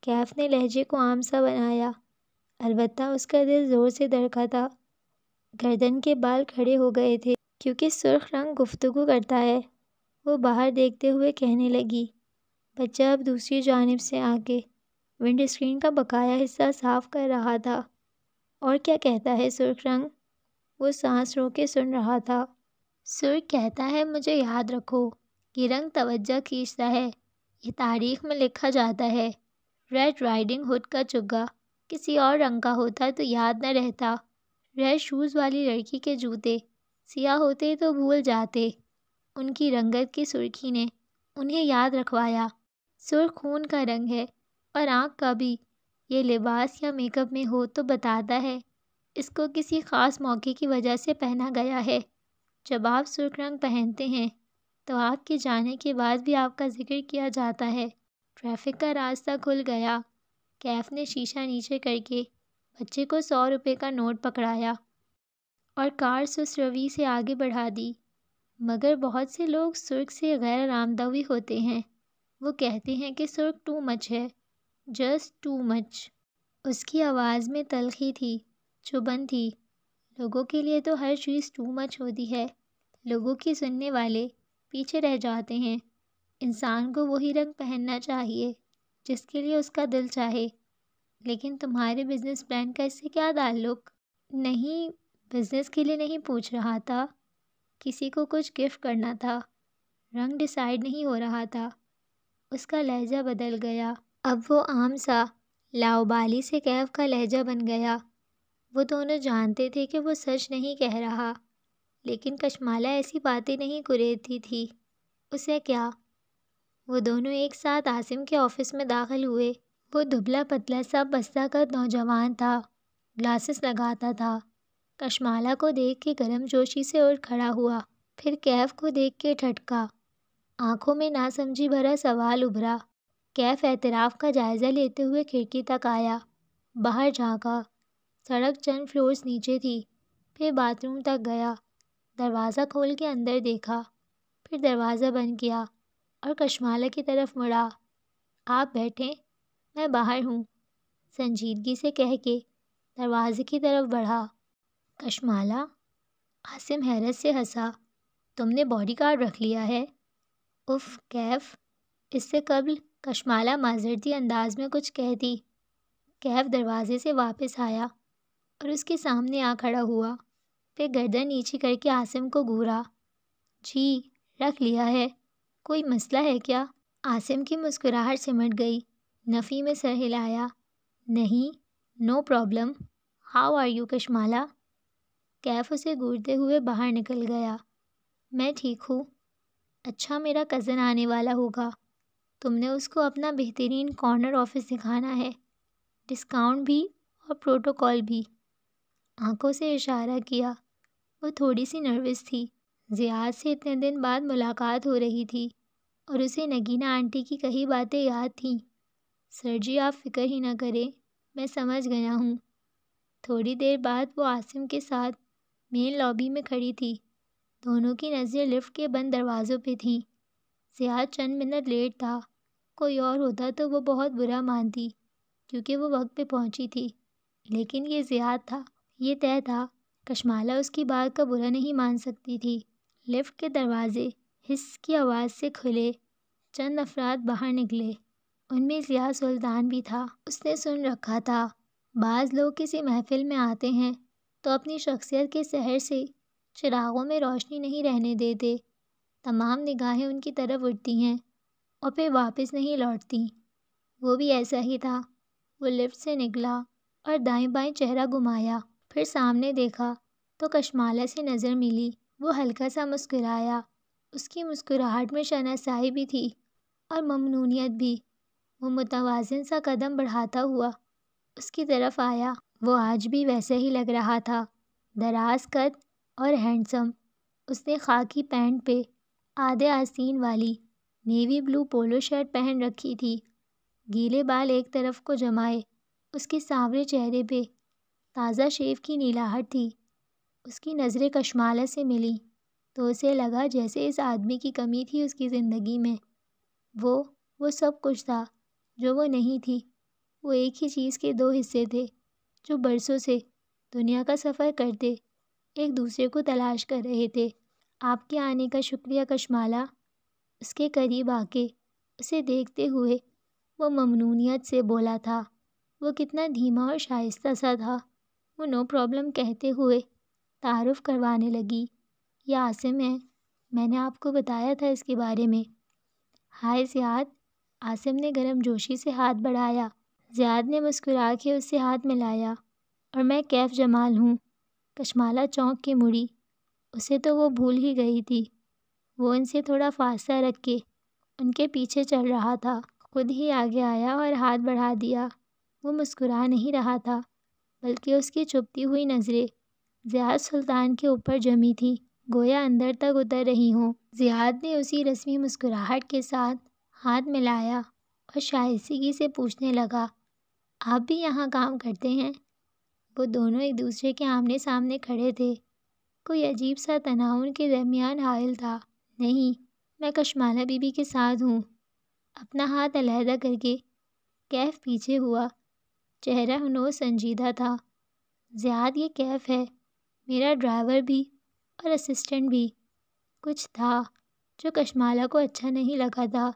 कैफ ने लहजे को आम सा बनाया अलबत् उसका दिल ज़ोर से धड़का था गर्दन के बाल खड़े हो गए थे क्योंकि सुर्ख रंग गुफ्तगु करता है वो बाहर देखते हुए कहने लगी बच्चा अब दूसरी जानब से आगे स्क्रीन का बकाया हिस्सा साफ कर रहा था और क्या कहता है सुर्ख रंग वो सांस रोके सुन रहा था सुर्ख कहता है मुझे याद रखो कि रंग तवज्जा खींचता है ये तारीख में लिखा जाता है रेड राइडिंग हुड का चुग्गा किसी और रंग का होता तो याद न रहता रेड शूज़ वाली लड़की के जूते सियाह होते तो भूल जाते उनकी रंगत की सुर्खी ने उन्हें याद रखवाया सुर्ख खून का रंग है और आँख का भी ये लिबास या मेकअप में हो तो बताता है इसको किसी ख़ास मौके की वजह से पहना गया है जब आप सुर्ख रंग पहनते हैं तो आपके जाने के बाद भी आपका जिक्र किया जाता है ट्रैफिक का रास्ता खुल गया कैफ ने शीशा नीचे करके बच्चे को सौ रुपये का नोट पकड़ाया और कार सुस रवि से आगे बढ़ा दी मगर बहुत से लोग सुर्ख से गैर आरामदा होते हैं वो कहते हैं कि सुर्ख टू मच है जस्ट टू मच उसकी आवाज़ में तलखी थी चुभन थी लोगों के लिए तो हर चीज़ टू मच होती है लोगों की सुनने वाले पीछे रह जाते हैं इंसान को वही रंग पहनना चाहिए जिसके लिए उसका दिल चाहे लेकिन तुम्हारे बिज़नेस प्लान का इससे क्या ताल्लुक नहीं बिज़नेस के लिए नहीं पूछ रहा था किसी को कुछ गिफ्ट करना था रंग डिसाइड नहीं हो रहा था उसका लहजा बदल गया अब वो आम सा लाओबाली से कैफ का लहजा बन गया वो दोनों जानते थे कि वो सच नहीं कह रहा लेकिन कशमाला ऐसी बातें नहीं कुरेती थी उसे क्या वो दोनों एक साथ आसिम के ऑफिस में दाखिल हुए वो दुबला पतला सा बस्ता का नौजवान था ग्लासेस लगाता था कशमाला को देख के गर्म जोशी से उठ खड़ा हुआ फिर कैफ को देख के ठटका आंखों में नासमझी भरा सवाल उभरा कैफ एतराफ़ का जायज़ा लेते हुए खिड़की तक आया बाहर झांका सड़क चंद फ्लोर्स नीचे थी फिर बाथरूम तक गया दरवाज़ा खोल के अंदर देखा फिर दरवाज़ा बंद किया और कशमाला की तरफ मुड़ा आप बैठें मैं बाहर हूँ संजीदगी से कह के दरवाज़े की तरफ बढ़ा कशमाला आसिम हैरत से हंसा तुमने बॉडीगार्ड रख लिया है उफ़ कैफ इससे कबल कशमाला माजरती अंदाज में कुछ कह दी कैफ दरवाजे से वापस आया और उसके सामने आ खड़ा हुआ फिर गर्दन नीचे करके आसिम को घूरा जी रख लिया है कोई मसला है क्या आसिम की मुस्कुराहट सिमट गई नफ़ी में सर हिलाया नहीं no problem how are you Kashmala Kaif उसे घूरते हुए बाहर निकल गया मैं ठीक हूँ अच्छा मेरा कज़न आने वाला होगा तुमने उसको अपना बेहतरीन कॉर्नर ऑफिस दिखाना है डिस्काउंट भी और प्रोटोकॉल भी आंखों से इशारा किया वो थोड़ी सी नर्वस थी ज़ियाद से इतने दिन बाद मुलाकात हो रही थी और उसे नगीना आंटी की कही बातें याद थीं सर जी आप फ़िक्र ही ना करें मैं समझ गया हूँ थोड़ी देर बाद वो आसिम के साथ मेन लॉबी में खड़ी थी दोनों की नज़रें लिफ्ट के बंद दरवाज़ों पे थीं ज़ियाद चंद मिनट लेट था कोई और होता तो वो बहुत बुरा मानती क्योंकि वो वक्त पे पहुंची थी लेकिन ये ज़ियाद था ये तय था कश्माला उसकी बात का बुरा नहीं मान सकती थी लिफ्ट के दरवाज़े हिस्स की आवाज़ से खुले चंद अफराद बाहर निकले उनमें ज़िया सुल्तान भी था उसने सुन रखा था बाज़ लोग किसी महफिल में आते हैं तो अपनी शख्सियत के शहर से चिराग़ों में रोशनी नहीं रहने देते तमाम निगाहें उनकी तरफ़ उठती हैं और फिर वापस नहीं लौटती वो भी ऐसा ही था वो लिफ्ट से निकला और दाएं बाएं चेहरा घुमाया फिर सामने देखा तो कशमाला से नज़र मिली वो हल्का सा मुस्कुराया उसकी मुस्कुराहट में शनासाई भी थी और ममनूनीत भी वो मुतवाजन सा कदम बढ़ाता हुआ उसकी तरफ आया वो आज भी वैसे ही लग रहा था दराज कद और हैंडसम उसने खाकी पैंट पे आधे आसीन वाली नेवी ब्लू पोलो शर्ट पहन रखी थी गीले बाल एक तरफ को जमाए उसके सांवरे चेहरे पे ताज़ा शेव की नीलाहट थी उसकी नज़रें कशमाला से मिली तो उसे लगा जैसे इस आदमी की कमी थी उसकी ज़िंदगी में वो वो सब कुछ था जो वो नहीं थी वो एक ही चीज़ के दो हिस्से थे जो बरसों से दुनिया का सफ़र करते एक दूसरे को तलाश कर रहे थे आपके आने का शुक्रिया कशमाला उसके करीब आके उसे देखते हुए वो ममनूनियत से बोला था वो कितना धीमा और शाइस्ता सा था वो नो प्रॉब्लम कहते हुए तारुफ करवाने लगी यह आसिम है मैंने आपको बताया था इसके बारे में हाय ज़ियाद आसिम ने गर्म जोशी से हाथ बढ़ाया ज़ियाद ने मुस्कुरा के उससे हाथ मिलाया और मैं कैफ जमाल हूँ कशमाला चौंक के मुड़ी उसे तो वो भूल ही गई थी वो उनसे थोड़ा फासला रख के उनके पीछे चल रहा था खुद ही आगे आया और हाथ बढ़ा दिया वो मुस्कुरा नहीं रहा था बल्कि उसकी चुपती हुई नज़रें ज़ियाद सुल्तान के ऊपर जमी थी गोया अंदर तक उतर रही हूँ ज़ियाद ने उसी रस्मी मुस्कुराहट के साथ हाथ मिलाया और शाइस्तगी से पूछने लगा आप भी यहाँ काम करते हैं वो दोनों एक दूसरे के आमने सामने खड़े थे कोई अजीब सा तनाव उनके दरमियान हायल था नहीं मैं कशमाला बीबी के साथ हूँ अपना हाथ अलहदा करके कैफ पीछे हुआ चेहरा हनोज संजीदा था ज़्याद ये कैफ है मेरा ड्राइवर भी और असिस्टेंट भी कुछ था जो कश्माला को अच्छा नहीं लगा था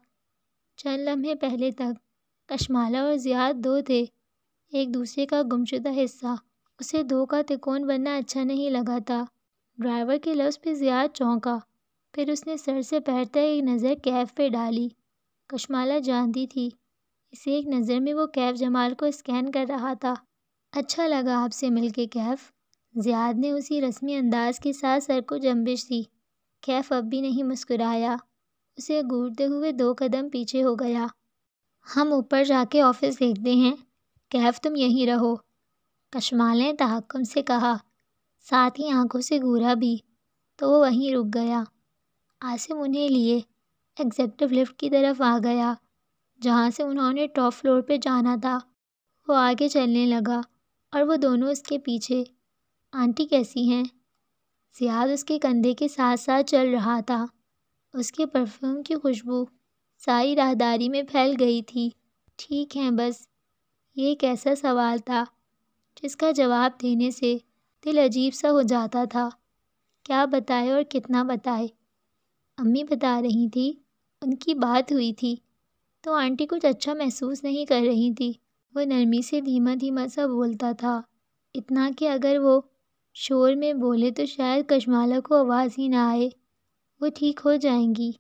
चंद लम्हे पहले तक कशमाला और ज़ियाद दो थे एक दूसरे का गुमशुदा हिस्सा उसे धोखा का तिकोन बनना अच्छा नहीं लगा था ड्राइवर के लफ्ज़ पे ज़ियाद चौंका फिर उसने सर से पैरता एक नज़र कैफ़ पे डाली कशमाला जानती थी इस एक नज़र में वो कैफ़ जमाल को स्कैन कर रहा था अच्छा लगा आपसे मिल के कैफ़ ज़ियाद ने उसी रस्मी अंदाज़ के साथ सर को जम्बिश दी कैफ़ अब भी नहीं मुस्कुराया उसे घूरते हुए दो कदम पीछे हो गया हम ऊपर जाके ऑफिस देखते हैं कैफ तुम यहीं रहो कशमाल ने तहक्कुम से कहा साथ ही आंखों से घूरा भी तो वो वहीं रुक गया आसिम उन्हें लिए एग्जेक्टिव लिफ्ट की तरफ आ गया जहाँ से उन्होंने टॉप फ्लोर पे जाना था वो आगे चलने लगा और वो दोनों उसके पीछे आंटी कैसी हैं जियाद उसके कंधे के साथ साथ चल रहा था उसके परफ्यूम की खुशबू सारी राहदारी में फैल गई थी ठीक है बस ये कैसा सवाल था जिसका जवाब देने से दिल अजीब सा हो जाता था क्या बताए और कितना बताए अम्मी बता रही थी उनकी बात हुई थी तो आंटी कुछ अच्छा महसूस नहीं कर रही थी वो नरमी से धीमा धीमा सा बोलता था इतना कि अगर वो शोर में बोले तो शायद कशमाला को आवाज़ ही ना आए वो ठीक हो जाएंगी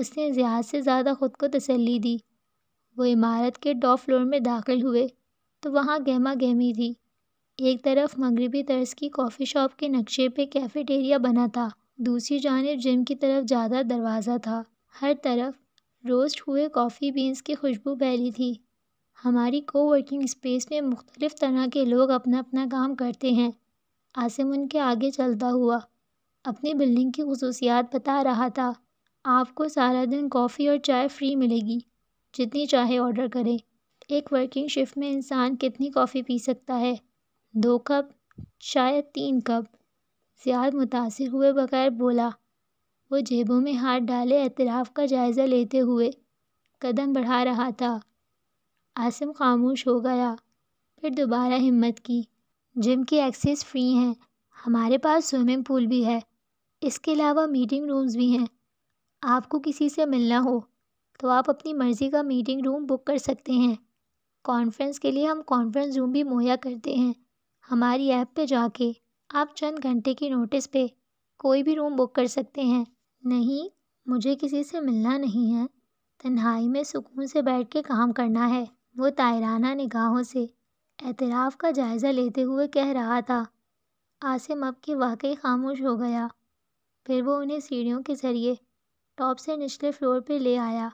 उसने ज़्यादा से ज़्यादा ख़ुद को तसल्ली दी वो इमारत के टॉप फ्लोर में दाखिल हुए तो वहाँ गहमा गहमी थी एक तरफ मगरबी तर्ज की कॉफ़ी शॉप के नक्शे पे कैफेटेरिया बना था दूसरी जानब जिम की तरफ ज़्यादा दरवाज़ा था हर तरफ रोस्ट हुए कॉफ़ी बीन्स की खुशबू फैली थी हमारी को वर्किंग स्पेस में मुख्तलिफ़ तरह के लोग अपना अपना काम करते हैं आसिम उनके आगे चलता हुआ अपनी बिल्डिंग की खसूसियात बता रहा था आपको सारा दिन कॉफ़ी और चाय फ्री मिलेगी जितनी चाहे ऑर्डर करें एक वर्किंग शिफ्ट में इंसान कितनी कॉफ़ी पी सकता है दो कप शायद तीन कप सियाद मुतासर हुए बगैर बोला वो जेबों में हाथ डाले एतराफ़ का जायज़ा लेते हुए कदम बढ़ा रहा था आसिम खामोश हो गया फिर दोबारा हिम्मत की जिम की एक्सेस फ्री हैं हमारे पास स्विमिंग पूल भी है इसके अलावा मीटिंग रूम्स भी हैं आपको किसी से मिलना हो तो आप अपनी मर्ज़ी का मीटिंग रूम बुक कर सकते हैं कॉन्फ्रेंस के लिए हम कॉन्फ्रेंस रूम भी मुहैया करते हैं हमारी ऐप पे जाके आप चंद घंटे की नोटिस पे कोई भी रूम बुक कर सकते हैं नहीं मुझे किसी से मिलना नहीं है तन्हाई में सुकून से बैठ के काम करना है वो तायराना निगाहों से एतराफ़ का जायज़ा लेते हुए कह रहा था आसिम अब के वाकई खामोश हो गया फिर वो उन्हें सीढ़ियों के ज़रिए टॉप से निचले फ्लोर पर ले आया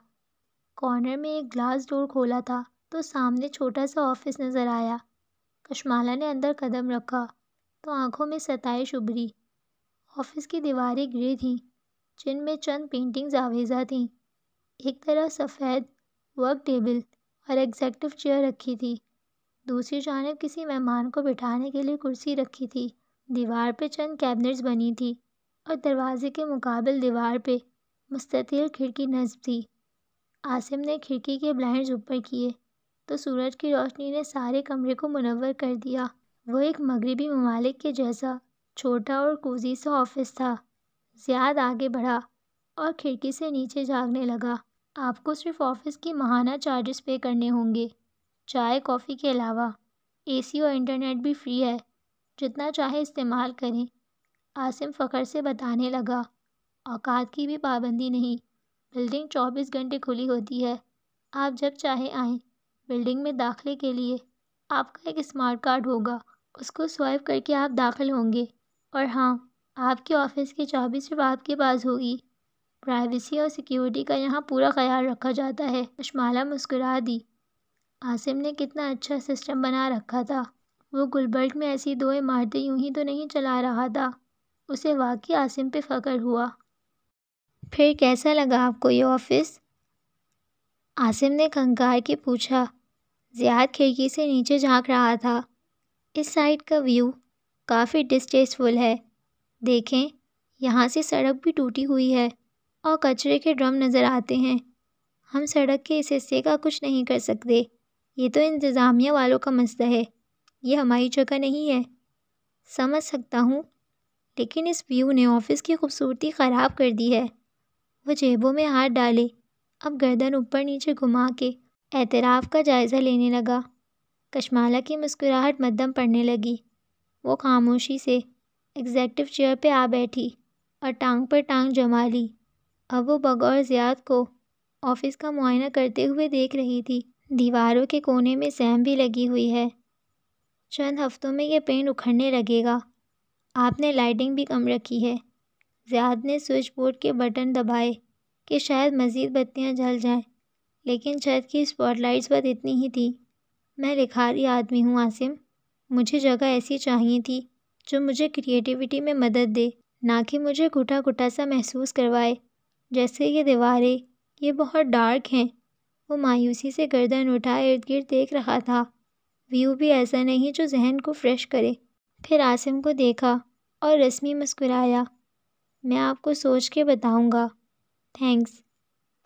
कॉर्नर में एक ग्लास डोर खोला था तो सामने छोटा सा ऑफिस नज़र आया कशमाला ने अंदर कदम रखा तो आंखों में सताइश उभरी ऑफिस की दीवारें ग्रे थीं जिनमें चंद पेंटिंग्स आवेजा थीं एक तरफ सफ़ेद वर्क टेबल और एग्जेक्टिव चेयर रखी थी दूसरी जानब किसी मेहमान को बिठाने के लिए कुर्सी रखी थी दीवार पर चंद कैबिनेट्स बनी थी और दरवाजे के मुकाबल दीवार पे मुस्तिल खिड़की नस्ब थी आसिम ने खिड़की के ब्लाइंड्स ऊपर किए तो सूरज की रोशनी ने सारे कमरे को मुनवर कर दिया वह एक मगरबी ममालिक के जैसा छोटा और कोजी सा ऑफिस था ज़्याद आगे बढ़ा और खिड़की से नीचे जागने लगा आपको सिर्फ ऑफिस की महाना चार्जेस पे करने होंगे चाय कॉफ़ी के अलावा एसी और इंटरनेट भी फ्री है जितना चाहे इस्तेमाल करें आसिम फ़खर से बताने लगा औकात की भी पाबंदी नहीं बिल्डिंग चौबीस घंटे खुली होती है आप जब चाहे आएँ बिल्डिंग में दाखिले के लिए आपका एक स्मार्ट कार्ड होगा उसको स्वाइप करके आप दाखिल होंगे और हाँ आपके ऑफिस की चाबी सिर्फ आपके पास होगी प्राइवेसी और सिक्योरिटी का यहाँ पूरा ख्याल रखा जाता है खुशमाला मुस्कुरा दी आसिम ने कितना अच्छा सिस्टम बना रखा था वो गुलबर्ग में ऐसी दो इमारतें यूं ही तो नहीं चला रहा था उसे वाकई आसिम पे फ़ख्र हुआ फिर कैसा लगा आपको ये ऑफ़िस आसिम ने खंकार के पूछा ज़ियाद खिड़की से नीचे झांक रहा था इस साइड का व्यू काफ़ी डिस्टेस्टफुल है देखें यहाँ से सड़क भी टूटी हुई है और कचरे के ड्रम नज़र आते हैं हम सड़क के इस हिस्से का कुछ नहीं कर सकते ये तो इंतज़ामिया वालों का मसला है ये हमारी जगह नहीं है समझ सकता हूँ लेकिन इस व्यू ने ऑफिस की खूबसूरती ख़राब कर दी है वो जेबों में हाथ डाले अब गर्दन ऊपर नीचे घुमा के एतराफ़ का जायज़ा लेने लगा कशमाला की मुस्कुराहट मद्दम पड़ने लगी वो खामोशी से एग्जेक्टिव चेयर पे आ बैठी और टांग पर टांग जमा ली अब वो बगौर ज़ियाद को ऑफिस का मुआयना करते हुए देख रही थी दीवारों के कोने में सैम भी लगी हुई है चंद हफ्तों में यह पेंट उखड़ने लगेगा आपने लाइटिंग भी कम रखी है ज़ियाद ने स्विच बोर्ड के बटन दबाए कि शायद मज़ीद बत्तियाँ जल जाएँ लेकिन छत की स्पॉटलाइट्स बस इतनी ही थी मैं लिखारी आदमी हूँ आसिम मुझे जगह ऐसी चाहिए थी जो मुझे क्रिएटिविटी में मदद दे ना कि मुझे घुटा घुटा सा महसूस करवाए जैसे ये दीवारें ये बहुत डार्क हैं वो मायूसी से गर्दन उठाए इर्द गिर्द देख रहा था व्यू भी ऐसा नहीं जो जहन को फ्रेश करे फिर आसिम को देखा और रस्मी मुस्कुराया मैं आपको सोच के बताऊंगा थैंक्स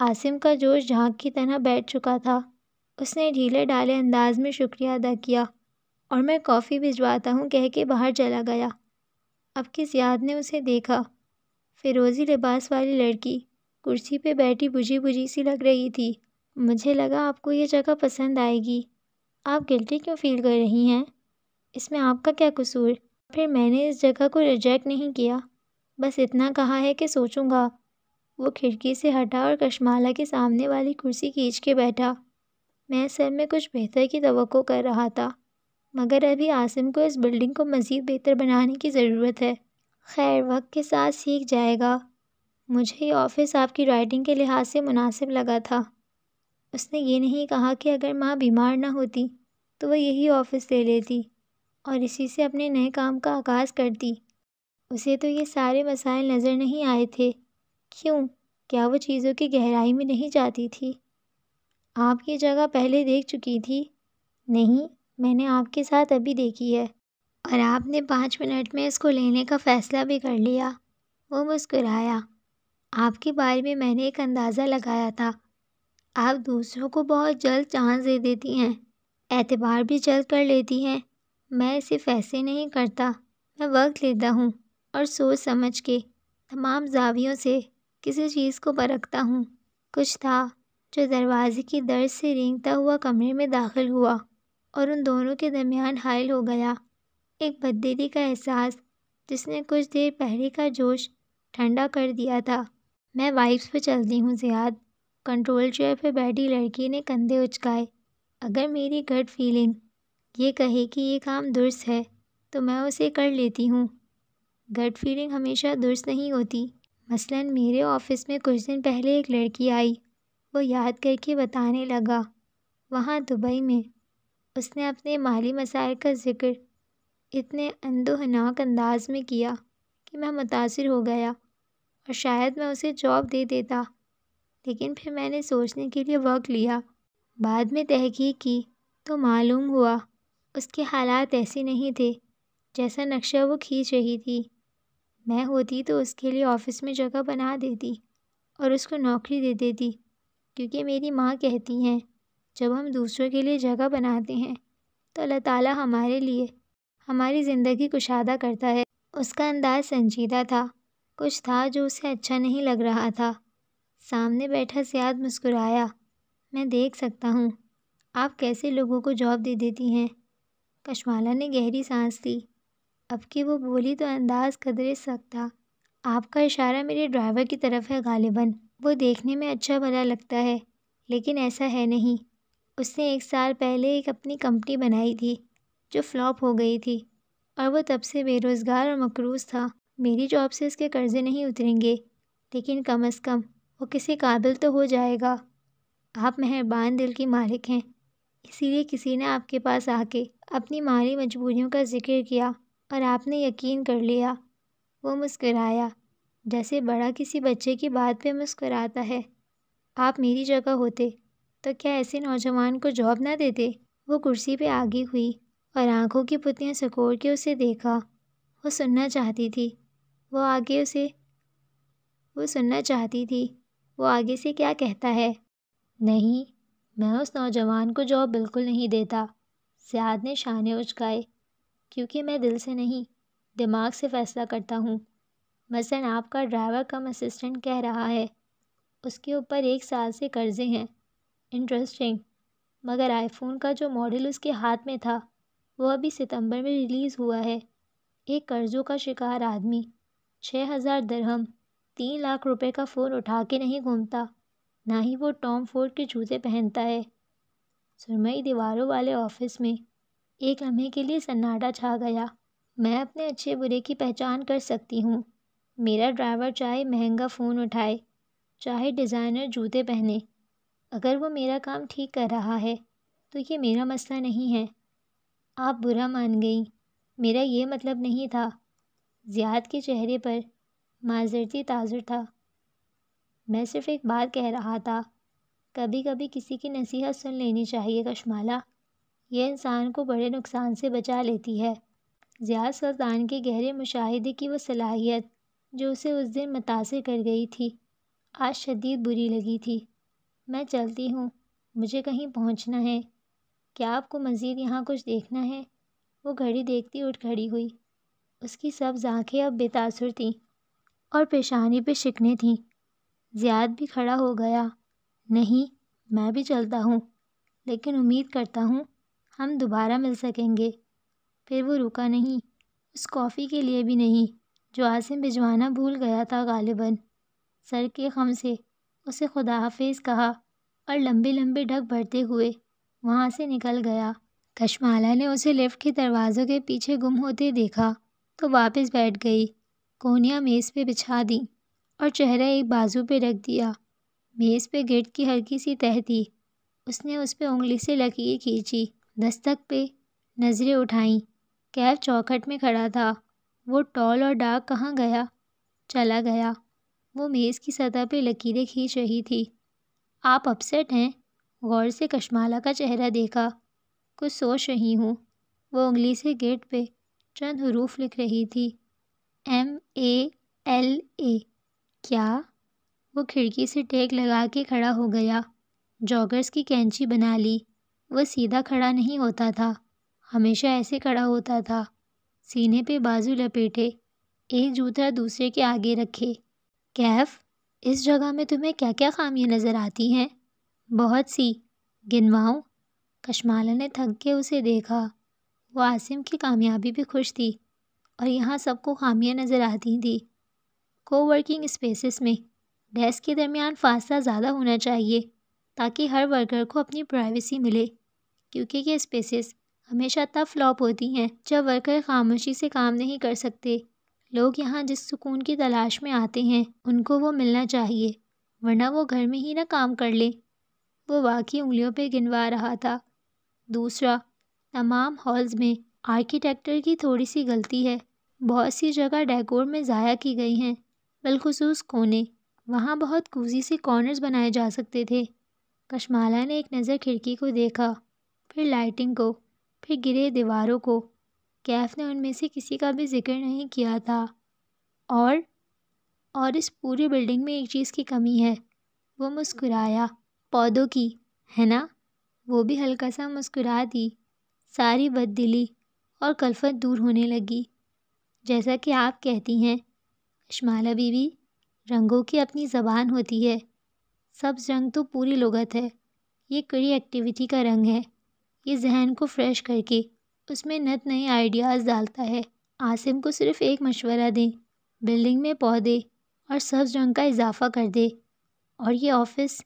आसिम का जोश झाँक की तरह बैठ चुका था उसने ढीले डाले अंदाज में शुक्रिया अदा किया और मैं कॉफ़ी भिजवाता हूँ कह के बाहर चला गया अब किस याद ने उसे देखा फिरोज़ी लिबास वाली लड़की कुर्सी पे बैठी बुझी बुझी सी लग रही थी मुझे लगा आपको ये जगह पसंद आएगी आप गिल्टी क्यों फील कर रही हैं इसमें आपका क्या कसूर फिर मैंने इस जगह को रिजेक्ट नहीं किया बस इतना कहा है कि सोचूंगा वो खिड़की से हटा और कशमाला के सामने वाली कुर्सी खींच के बैठा मैं सर में कुछ बेहतर की तो कर रहा था मगर अभी आसिम को इस बिल्डिंग को मज़ीद बेहतर बनाने की ज़रूरत है खैर वक्त के साथ सीख जाएगा मुझे ये ऑफ़िस आपकी राइटिंग के लिहाज से मुनासिब लगा था उसने ये नहीं कहा कि अगर माँ बीमार ना होती तो वह यही ऑफ़िस ले लेती और इसी से अपने नए काम का आगाज़ करती उसे तो ये सारे मसाइल नज़र नहीं आए थे क्यों क्या वो चीज़ों की गहराई में नहीं जाती थी आप ये जगह पहले देख चुकी थी नहीं मैंने आपके साथ अभी देखी है और आपने पाँच मिनट में इसको लेने का फ़ैसला भी कर लिया वो मुस्कुराया आपके बारे में मैंने एक अंदाज़ा लगाया था आप दूसरों को बहुत जल्द चांस दे देती हैं एतबार भी जल्द कर लेती हैं मैं सिर्फ ऐसे नहीं करता मैं वक्त लेता हूँ और सोच समझ के तमाम जावियों से किसी चीज़ को परखता हूँ कुछ था जो दरवाज़े की दर्द से रेंगता हुआ कमरे में दाखिल हुआ और उन दोनों के दरमियान हायल हो गया एक बददिली का एहसास जिसने कुछ देर पहले का जोश ठंडा कर दिया था मैं वाइफ्स पर चलती हूँ ज़ियाद कंट्रोल चेयर पर बैठी लड़की ने कंधे उचकाए अगर मेरी गट फीलिंग ये कहे कि ये काम दुरुस्त है तो मैं उसे कर लेती हूँ गट फीलिंग हमेशा दुरुस्त नहीं होती मसलन मेरे ऑफ़िस में कुछ दिन पहले एक लड़की आई वो याद करके बताने लगा वहाँ दुबई में उसने अपने माली मसाइल का ज़िक्र इतने अंदोहनाक अंदाज़ में किया कि मैं मुतासर हो गया और शायद मैं उसे जॉब दे देता लेकिन फिर मैंने सोचने के लिए वक्त लिया बाद में तहकीक की तो मालूम हुआ उसके हालात ऐसे नहीं थे जैसा नक्शा वो खींच रही थी मैं होती तो उसके लिए ऑफ़िस में जगह बना देती और उसको नौकरी दे देती क्योंकि मेरी माँ कहती हैं जब हम दूसरों के लिए जगह बनाते हैं तो अल्लाह ताला हमारे लिए हमारी ज़िंदगी कुशादा करता है उसका अंदाज़ संजीदा था कुछ था जो उसे अच्छा नहीं लग रहा था सामने बैठा सियाद मुस्कुराया मैं देख सकता हूँ आप कैसे लोगों को जॉब दे देती हैं कशमाला ने गहरी सांस ली अब कि वो बोली तो अंदाज़ कदरे सख्त था आपका इशारा मेरे ड्राइवर की तरफ है गालिबन वो देखने में अच्छा भला लगता है लेकिन ऐसा है नहीं उसने एक साल पहले एक अपनी कंपनी बनाई थी जो फ्लॉप हो गई थी और वो तब से बेरोज़गार और मकरूज था मेरी जॉब से उसके कर्ज़े नहीं उतरेंगे लेकिन कम अज़ कम वो किसी काबिल तो हो जाएगा आप मेहरबान दिल की मालिक हैं इसीलिए किसी ने आपके पास आके अपनी माली मजबूरियों का जिक्र किया और आपने यकीन कर लिया वो मुस्कराया जैसे बड़ा किसी बच्चे की बात पे मुस्कराता है आप मेरी जगह होते तो क्या ऐसे नौजवान को जॉब ना देते वो कुर्सी पे आगे हुई और आंखों की पुतियाँ सकोर के उसे देखा वो सुनना चाहती थी वो आगे उसे वो सुनना चाहती थी वो आगे से क्या कहता है नहीं मैं उस नौजवान को जॉब बिल्कुल नहीं देता सियाद ने शाने उचकाए क्योंकि मैं दिल से नहीं दिमाग से फ़ैसला करता हूँ मसलन आपका ड्राइवर कम असिस्टेंट कह रहा है उसके ऊपर एक साल से कर्ज़े हैं इंटरेस्टिंग मगर आईफोन का जो मॉडल उसके हाथ में था वो अभी सितंबर में रिलीज़ हुआ है एक कर्ज़ों का शिकार आदमी छः हज़ार दरहम तीन लाख रुपए का फ़ोन उठा के नहीं घूमता ना ही वो टॉम फोर्ड के जूते पहनता है सुरमई दीवारों वाले ऑफिस में एक लम्हे के लिए सन्नाटा छा गया मैं अपने अच्छे बुरे की पहचान कर सकती हूँ मेरा ड्राइवर चाहे महंगा फ़ोन उठाए चाहे डिज़ाइनर जूते पहने अगर वो मेरा काम ठीक कर रहा है तो ये मेरा मसला नहीं है आप बुरा मान गई मेरा ये मतलब नहीं था ज़ियाद के चेहरे पर माजरती ताजुर था मैं सिर्फ़ एक बात कह रहा था कभी कभी किसी की नसीहत सुन लेनी चाहिए कशमाला यह इंसान को बड़े नुकसान से बचा लेती है ज़ियाद सुल्तान के गहरे मुशाहिदे की वो सलाहियत जो उसे उस दिन मुतासर कर गई थी आज शदीद बुरी लगी थी मैं चलती हूँ मुझे कहीं पहुँचना है क्या आपको मज़ीद यहाँ कुछ देखना है वो घड़ी देखती उठ खड़ी हुई उसकी सब आँखें अब बेतासुर थीं और पेशानी पे शिकने थीं ज़्याद भी खड़ा हो गया नहीं मैं भी चलता हूँ लेकिन उम्मीद करता हूँ हम दोबारा मिल सकेंगे फिर वो रुका नहीं उस कॉफ़ी के लिए भी नहीं जो आसिम भिजवाना भूल गया था गालिबन सर के खम से उसे खुदा हाफिज कहा और लंबे लंबे ढक भरते हुए वहाँ से निकल गया कश्माला ने उसे लिफ्ट के दरवाज़ों के पीछे गुम होते देखा तो वापस बैठ गई कोनिया मेज़ पे बिछा दी और चेहरा एक बाजू पे रख दिया मेज़ पे गेट की हल्की सी तह थी उसने उस पर उंगली से लकीर खींची दस्तक पे नज़रें उठाईं कैब चौखट में खड़ा था वो टॉल और डार्क कहाँ गया चला गया वो मेज़ की सतह पे लकीरें खींच रही थी आप अपसेट हैं गौर से कशमाला का चेहरा देखा कुछ सोच रही हूँ वो उंगली से गेट पे चंद हरूफ लिख रही थी एम ए एल ए क्या वो खिड़की से टेक लगा के खड़ा हो गया जॉगर्स की कैंची बना ली वह सीधा खड़ा नहीं होता था हमेशा ऐसे खड़ा होता था सीने पे बाजू लपेटे एक जूता दूसरे के आगे रखे कैफ इस जगह में तुम्हें क्या क्या खामियां नज़र आती हैं बहुत सी गिनवाऊँ कश्माला ने थक के उसे देखा वो आसिम की कामयाबी भी खुश थी और यहाँ सबको खामियां नज़र आती थी कोवर्किंग स्पेसेस में डेस्क के दरमियान फासला ज़्यादा होना चाहिए ताकि हर वर्कर को अपनी प्राइवेसी मिले क्योंकि ये स्पेसेस हमेशा तब फ्लॉप होती हैं जब वर्कर खामोशी से काम नहीं कर सकते लोग यहाँ जिस सुकून की तलाश में आते हैं उनको वो मिलना चाहिए वरना वो घर में ही ना काम कर ले वो वाकई उंगलियों पे गिनवा रहा था दूसरा तमाम हॉल्स में आर्किटेक्टर की थोड़ी सी गलती है बहुत सी जगह डेकोर में ज़ाया की गई हैं बिलखसूस कोने वहाँ बहुत कूजी से कॉर्नर्स बनाए जा सकते थे कशमाला ने एक नज़र खिड़की को देखा फिर लाइटिंग को फिर गिरे दीवारों को कैफ़ ने उनमें से किसी का भी ज़िक्र नहीं किया था और और इस पूरी बिल्डिंग में एक चीज़ की कमी है वो मुस्कुराया पौधों की है ना वो भी हल्का सा मुस्कुरा दी सारी बददिली और कल्फत दूर होने लगी जैसा कि आप कहती हैं शमाला बीवी रंगों की अपनी ज़बान होती है सब्ज़ रंग तो पूरी लगत है ये कड़ी एक्टिविटी का रंग है ये जहन को फ्रेश करके उसमें नत नए आइडियाज़ डालता है आसिम को सिर्फ एक मशवरा दें बिल्डिंग में पौधे और सब्ज़ रंग का इजाफा कर दे और ये ऑफिस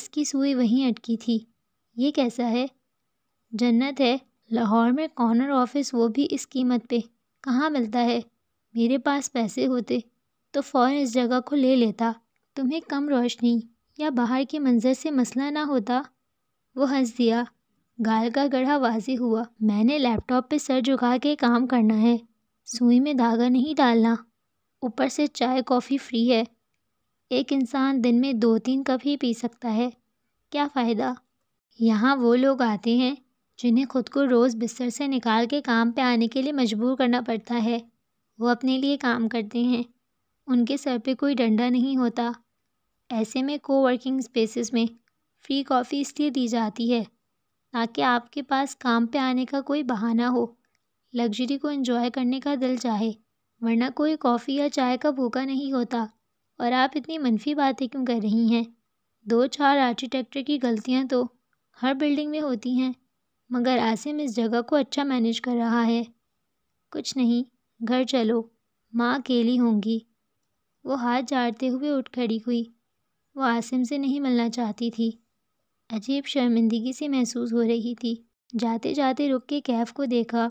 इसकी सुई वहीं अटकी थी ये कैसा है जन्नत है लाहौर में कॉर्नर ऑफिस वो भी इस कीमत पे कहाँ मिलता है मेरे पास पैसे होते तो फ़ौर इस जगह को ले लेता तुम्हें कम रोशनी या बाहर के मंज़र से मसला ना होता वो हंस दिया गाल का गढ़ा वाजी हुआ मैंने लैपटॉप पे सर झुका के काम करना है सुई में धागा नहीं डालना ऊपर से चाय कॉफ़ी फ्री है एक इंसान दिन में दो तीन कप ही पी सकता है क्या फ़ायदा यहाँ वो लोग आते हैं जिन्हें खुद को रोज़ बिस्तर से निकाल के काम पे आने के लिए मजबूर करना पड़ता है वो अपने लिए काम करते हैं उनके सर पे कोई डंडा नहीं होता ऐसे में कोवर्किंग स्पेसेस में फ्री कॉफ़ी इसलिए दी जाती है ताकि आपके पास काम पे आने का कोई बहाना हो लग्जरी को एंजॉय करने का दिल चाहे वरना कोई कॉफ़ी या चाय का भूखा नहीं होता और आप इतनी मनफी बातें क्यों कर रही हैं दो चार आर्किटेक्टर की गलतियां तो हर बिल्डिंग में होती हैं मगर आसिम इस जगह को अच्छा मैनेज कर रहा है कुछ नहीं घर चलो माँ अकेली होंगी वो हाथ झाड़ते हुए उठ खड़ी हुई वो आसिम से नहीं मिलना चाहती थी अजीब शर्मिंदगी सी महसूस हो रही थी जाते जाते रुक के कैफ को देखा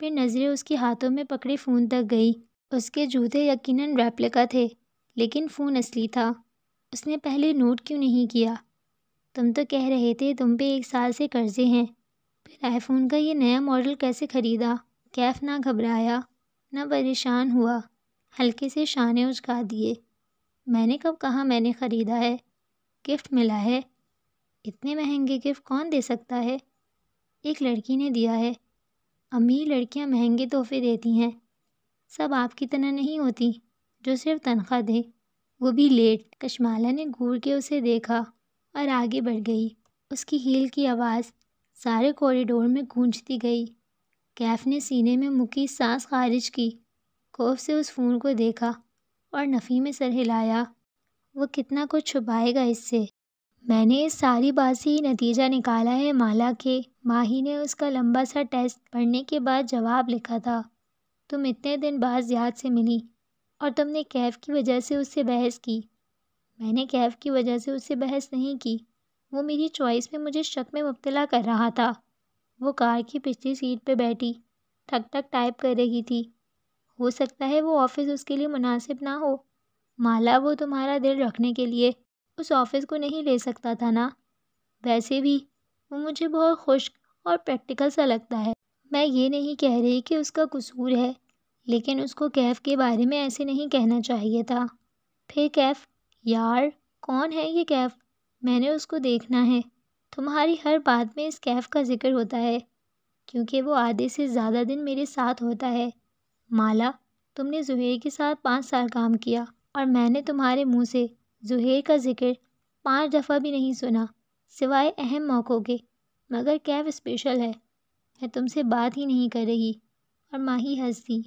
फिर नज़रें उसके हाथों में पकड़े फ़ोन तक गई उसके जूते यकीनन रेप्लिका थे लेकिन फ़ोन असली था उसने पहले नोट क्यों नहीं किया तुम तो कह रहे थे तुम पे एक साल से कर्जे हैं फिर आईफोन का ये नया मॉडल कैसे ख़रीदा कैफ ना घबराया ना परेशान हुआ हल्के से शाने उचका दिए मैंने कब कहा मैंने ख़रीदा है गिफ्ट मिला है इतने महंगे गिफ्ट कौन दे सकता है एक लड़की ने दिया है अमीर लड़कियां महंगे तोहफे देती हैं सब आपकी तरह नहीं होती जो सिर्फ तनख्वाह दे वो भी लेट कशमाला ने घूर के उसे देखा और आगे बढ़ गई उसकी हील की आवाज़ सारे कॉरिडोर में गूंजती गई कैफ ने सीने में मुकी सांस खारिज की खौफ से उस फ़ोन को देखा और नफ़ी में सर हिलाया वो कितना कुछ छुपाएगा इससे मैंने सारी बात से ही नतीजा निकाला है माला के माही ने उसका लंबा सा टेस्ट पढ़ने के बाद जवाब लिखा था तुम इतने दिन बाद याद से मिली और तुमने कैफ की वजह से उससे बहस की मैंने कैफ की वजह से उससे बहस नहीं की वो मेरी चॉइस में मुझे शक में मुब्तला कर रहा था वो कार की पिछली सीट पर बैठी ठक ठक टाइप कर रही थी हो सकता है वो ऑफिस उसके लिए मुनासिब ना हो माला वो तुम्हारा दिल रखने के लिए उस ऑफ़िस को नहीं ले सकता था ना वैसे भी वो मुझे बहुत खुश और प्रैक्टिकल सा लगता है मैं ये नहीं कह रही कि उसका कसूर है लेकिन उसको कैफ़ के बारे में ऐसे नहीं कहना चाहिए था फिर कैफ़ यार कौन है ये कैफ़ मैंने उसको देखना है तुम्हारी हर बात में इस कैफ़ का जिक्र होता है क्योंकि वो आधे से ज़्यादा दिन मेरे साथ होता है माला तुमने जुहेर के साथ पाँच साल काम किया और मैंने तुम्हारे मुंह से जुहेर का ज़िक्र पाँच दफ़ा भी नहीं सुना सिवाय अहम मौक़ों के मगर कैब स्पेशल है मैं तुमसे बात ही नहीं कर रही और माही हंस दी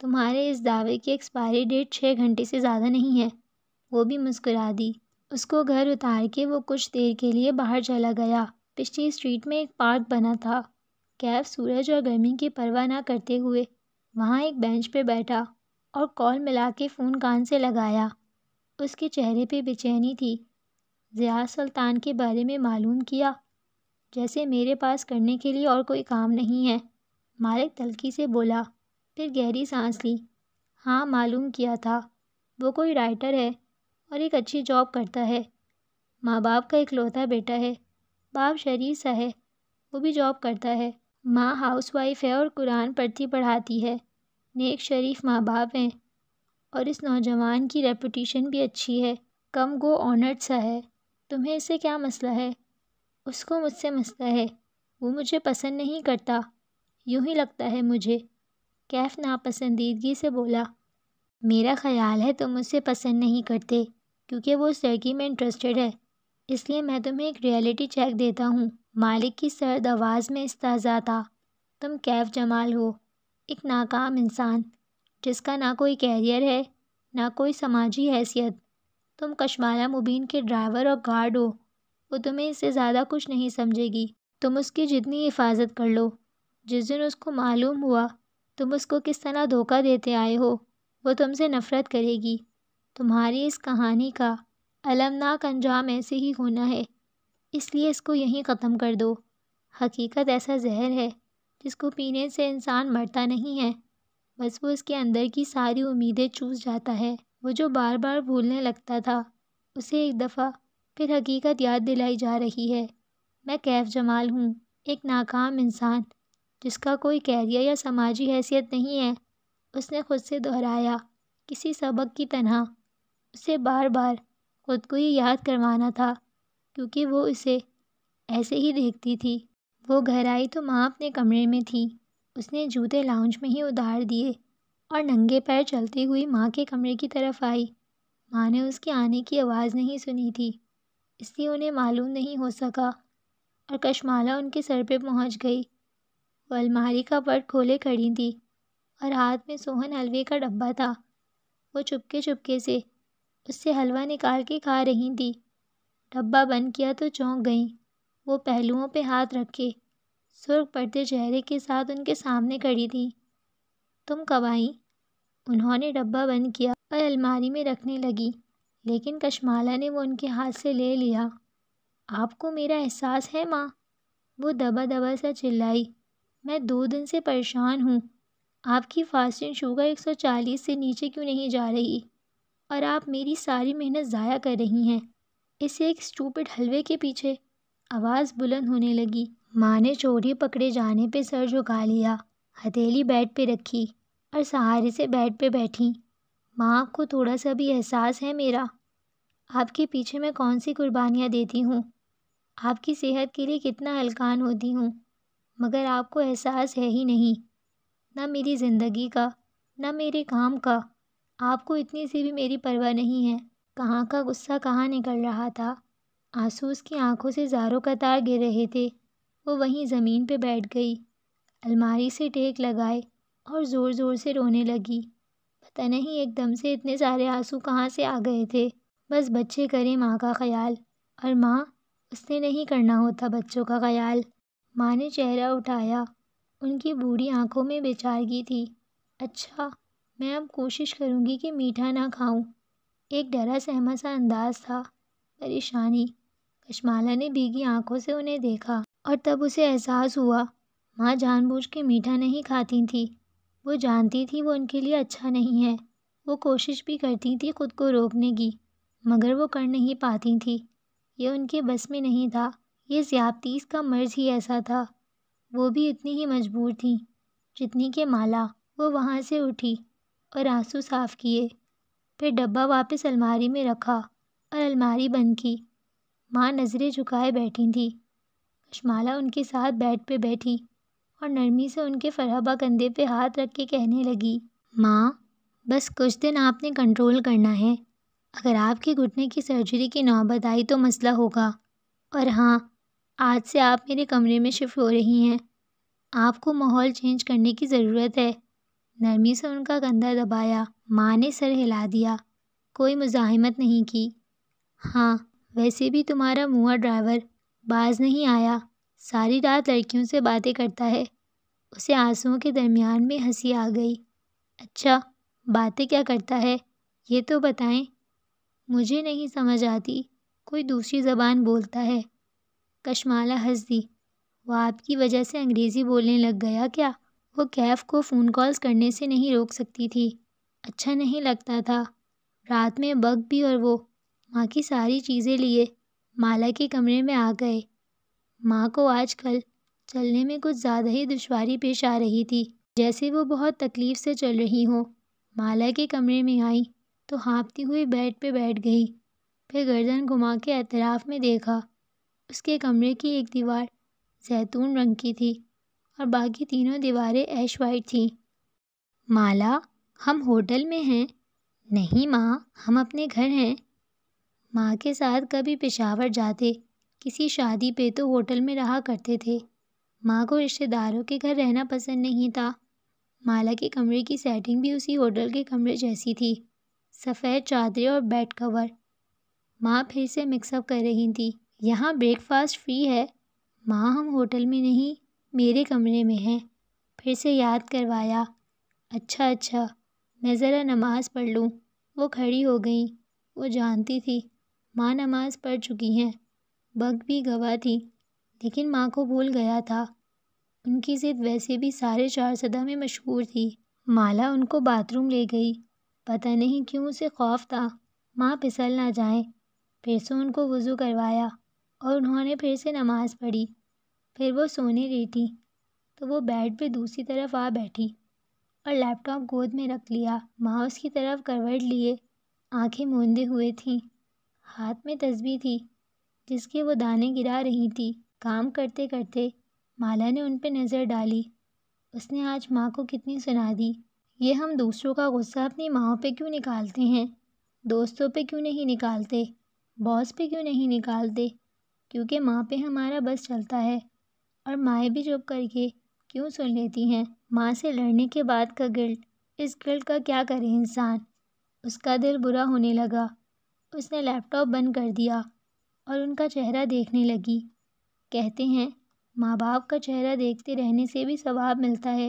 तुम्हारे इस दावे की एक्सपायरी डेट छः घंटे से ज़्यादा नहीं है वो भी मुस्कुरा दी उसको घर उतार के वो कुछ देर के लिए बाहर चला गया पिछली स्ट्रीट में एक पार्क बना था कैब सूरज और गर्मी की परवाह ना करते हुए वहाँ एक बेंच पर बैठा और कॉल मिला के फ़ोन कान से लगाया उसके चेहरे पे बेचैनी थी जिया सुल्तान के बारे में मालूम किया जैसे मेरे पास करने के लिए और कोई काम नहीं है मालिक तलकी से बोला फिर गहरी सांस ली हाँ मालूम किया था वो कोई राइटर है और एक अच्छी जॉब करता है माँ बाप का इकलौता बेटा है बाप शरीफ सा है वो भी जॉब करता है माँ हाउसवाइफ है और कुरान पढ़ती पढ़ाती है नेक शरीफ माँ बाप हैं और इस नौजवान की रेपुटेशन भी अच्छी है कम गो ऑनर्ड सा है तुम्हें इसे क्या मसला है उसको मुझसे मसला है वो मुझे पसंद नहीं करता यूं ही लगता है मुझे कैफ नापसंदीदगी से बोला मेरा ख्याल है तुम मुझसे पसंद नहीं करते क्योंकि वो उस लड़की में इंटरेस्टेड है इसलिए मैं तुम्हें एक रियलिटी चेक देता हूँ मालिक की सर्द आवाज़ में इस्ताज़ा था तुम कैफ जमाल हो एक नाकाम इंसान जिसका ना कोई कैरियर है ना कोई समाजी हैसियत तुम कशमाला मुबीन के ड्राइवर और गार्ड हो वो तुम्हें इससे ज़्यादा कुछ नहीं समझेगी तुम उसकी जितनी हिफाजत कर लो जिस दिन उसको मालूम हुआ तुम उसको किस तरह धोखा देते आए हो वो तुमसे नफ़रत करेगी तुम्हारी इस कहानी का अलमनाक अंजाम ऐसे ही होना है इसलिए इसको यहीं ख़त्म कर दो हकीकत ऐसा जहर है जिसको पीने से इंसान मरता नहीं है बस वो उसके अंदर की सारी उम्मीदें चूस जाता है वो जो बार बार भूलने लगता था उसे एक दफ़ा फिर हकीकत याद दिलाई जा रही है मैं कैफ़ जमाल हूँ एक नाकाम इंसान जिसका कोई कैरियर या समाजी हैसियत नहीं है उसने ख़ुद से दोहराया किसी सबक की तरह उसे बार बार ख़ुद को ही याद करवाना था क्योंकि वो इसे ऐसे ही देखती थी वो घर आई तो माँ अपने कमरे में थी उसने जूते लाउंज में ही उतार दिए और नंगे पैर चलती हुई माँ के कमरे की तरफ आई माँ ने उसके आने की आवाज़ नहीं सुनी थी इसलिए उन्हें मालूम नहीं हो सका और कशमाला उनके सर पे पहुँच गई वो अलमारी का पट खोले खड़ी थी और हाथ में सोहन हलवे का डब्बा था वो चुपके चुपके से उससे हलवा निकाल के खा रही थी डब्बा बंद किया तो चौंक गई वो पहलुओं पे हाथ रखे सुर्ख पड़ते चेहरे के साथ उनके सामने खड़ी थी तुम कब आई उन्होंने डब्बा बंद किया और अलमारी में रखने लगी लेकिन कशमाला ने वो उनके हाथ से ले लिया आपको मेरा एहसास है माँ वो दबा दबा सा चिल्लाई मैं दो दिन से परेशान हूँ आपकी फास्टिंग शुगर 140 से नीचे क्यों नहीं जा रही और आप मेरी सारी मेहनत ज़ाया कर रही हैं इस एक स्टूपिड हलवे के पीछे आवाज़ बुलंद होने लगी माँ ने चोरी पकड़े जाने पे सर झुका लिया हथेली बेड पे रखी और सहारे से बेड पे बैठी माँ आपको थोड़ा सा भी एहसास है मेरा आपके पीछे मैं कौन सी कुर्बानियाँ देती हूँ आपकी सेहत के लिए कितना हलकान होती हूँ मगर आपको एहसास है ही नहीं ना मेरी ज़िंदगी का ना मेरे काम का आपको इतनी सी भी मेरी परवाह नहीं है कहाँ का गुस्सा कहाँ निकल रहा था आंसू उसकी आंखों से जारों कतार गिर रहे थे वो वहीं ज़मीन पे बैठ गई अलमारी से टेक लगाए और ज़ोर ज़ोर से रोने लगी पता नहीं एकदम से इतने सारे आंसू कहाँ से आ गए थे बस बच्चे करें माँ का ख्याल और माँ उसने नहीं करना होता बच्चों का ख्याल माँ ने चेहरा उठाया उनकी बूढ़ी आंखों में बेचारगी थी अच्छा मैं अब कोशिश करूँगी कि मीठा ना खाऊं एक डरा सहमा सा अंदाज था परेशानी कशमाला ने भीगी आंखों से उन्हें देखा और तब उसे एहसास हुआ माँ जानबूझ के मीठा नहीं खाती थी वो जानती थी वो उनके लिए अच्छा नहीं है वो कोशिश भी करती थी खुद को रोकने की मगर वो कर नहीं पाती थी ये उनके बस में नहीं था ये ज़्यादतीस का मर्ज ही ऐसा था वो भी इतनी ही मजबूर थी जितनी के माला वो वहाँ से उठी और आंसू साफ़ किए फिर डब्बा वापस अलमारी में रखा और अलमारी बंद की माँ नज़रें झुकाए बैठी थी रश्माला उनके साथ बेड पे बैठी और नरमी से उनके फराबा कंधे पे हाथ रख के कहने लगी माँ बस कुछ दिन आपने कंट्रोल करना है अगर आपके घुटने की सर्जरी की नौबत आई तो मसला होगा और हाँ आज से आप मेरे कमरे में शिफ्ट हो रही हैं आपको माहौल चेंज करने की ज़रूरत है नरमी से उनका कंधा दबाया माँ ने सर हिला दिया कोई मुजाहमत नहीं की हाँ वैसे भी तुम्हारा मुआ ड्राइवर बाज़ नहीं आया सारी रात लड़कियों से बातें करता है उसे आंसुओं के दरमियान में हंसी आ गई अच्छा बातें क्या करता है ये तो बताएं मुझे नहीं समझ आती कोई दूसरी ज़बान बोलता है कशमाला हंस दी वो आपकी वजह से अंग्रेज़ी बोलने लग गया क्या वो कैफ को फ़ोन कॉल्स करने से नहीं रोक सकती थी अच्छा नहीं लगता था रात में बग भी और वो माँ की सारी चीज़ें लिए माला के कमरे में आ गए माँ को आजकल चलने में कुछ ज़्यादा ही दुश्वारी पेश आ रही थी जैसे वो बहुत तकलीफ़ से चल रही हो माला के कमरे में आई तो हाँपती हुई बेड पे बैठ गई फिर गर्दन घुमा के अतराफ़ में देखा उसके कमरे की एक दीवार जैतून रंग की थी और बाकी तीनों दीवारें ऐश वाइट थीं माला हम होटल में हैं नहीं माँ हम अपने घर हैं माँ के साथ कभी पेशावर जाते किसी शादी पे तो होटल में रहा करते थे माँ को रिश्तेदारों के घर रहना पसंद नहीं था माला के कमरे की सेटिंग भी उसी होटल के कमरे जैसी थी सफ़ेद चादरें और बेड कवर माँ फिर से मिक्सअप कर रही थी यहाँ ब्रेकफास्ट फ्री है माँ हम होटल में नहीं मेरे कमरे में हैं फिर से याद करवाया अच्छा अच्छा मैं ज़रा नमाज़ पढ़ लूँ वो खड़ी हो गई वो जानती थी माँ नमाज़ पढ़ चुकी हैं बग भी गवाह थी लेकिन माँ को भूल गया था उनकी ज़िद वैसे भी सारे चार सदा में मशहूर थी माला उनको बाथरूम ले गई पता नहीं क्यों उसे खौफ था माँ फिसल ना जाए फिर से उनको वज़ू करवाया और उन्होंने फिर से नमाज़ पढ़ी फिर वो सोने लेटी तो वो बेड पे दूसरी तरफ आ बैठी और लैपटॉप गोद में रख लिया माँ उसकी तरफ करवट लिए आंखें मूंदे हुए थीं हाथ में तस्बी थी जिसके वो दाने गिरा रही थी काम करते करते माला ने उन पर नज़र डाली उसने आज माँ को कितनी सुना दी ये हम दूसरों का गुस्सा अपनी माओ पे क्यों निकालते हैं दोस्तों पे क्यों नहीं निकालते बॉस पे क्यों नहीं निकालते क्योंकि माँ पे हमारा बस चलता है और माएँ भी चुप करके क्यों सुन लेती हैं माँ से लड़ने के बाद का गिल्ट इस गिल्ट का क्या करे इंसान उसका दिल बुरा होने लगा उसने लैपटॉप बंद कर दिया और उनका चेहरा देखने लगी कहते हैं माँ बाप का चेहरा देखते रहने से भी सवाब मिलता है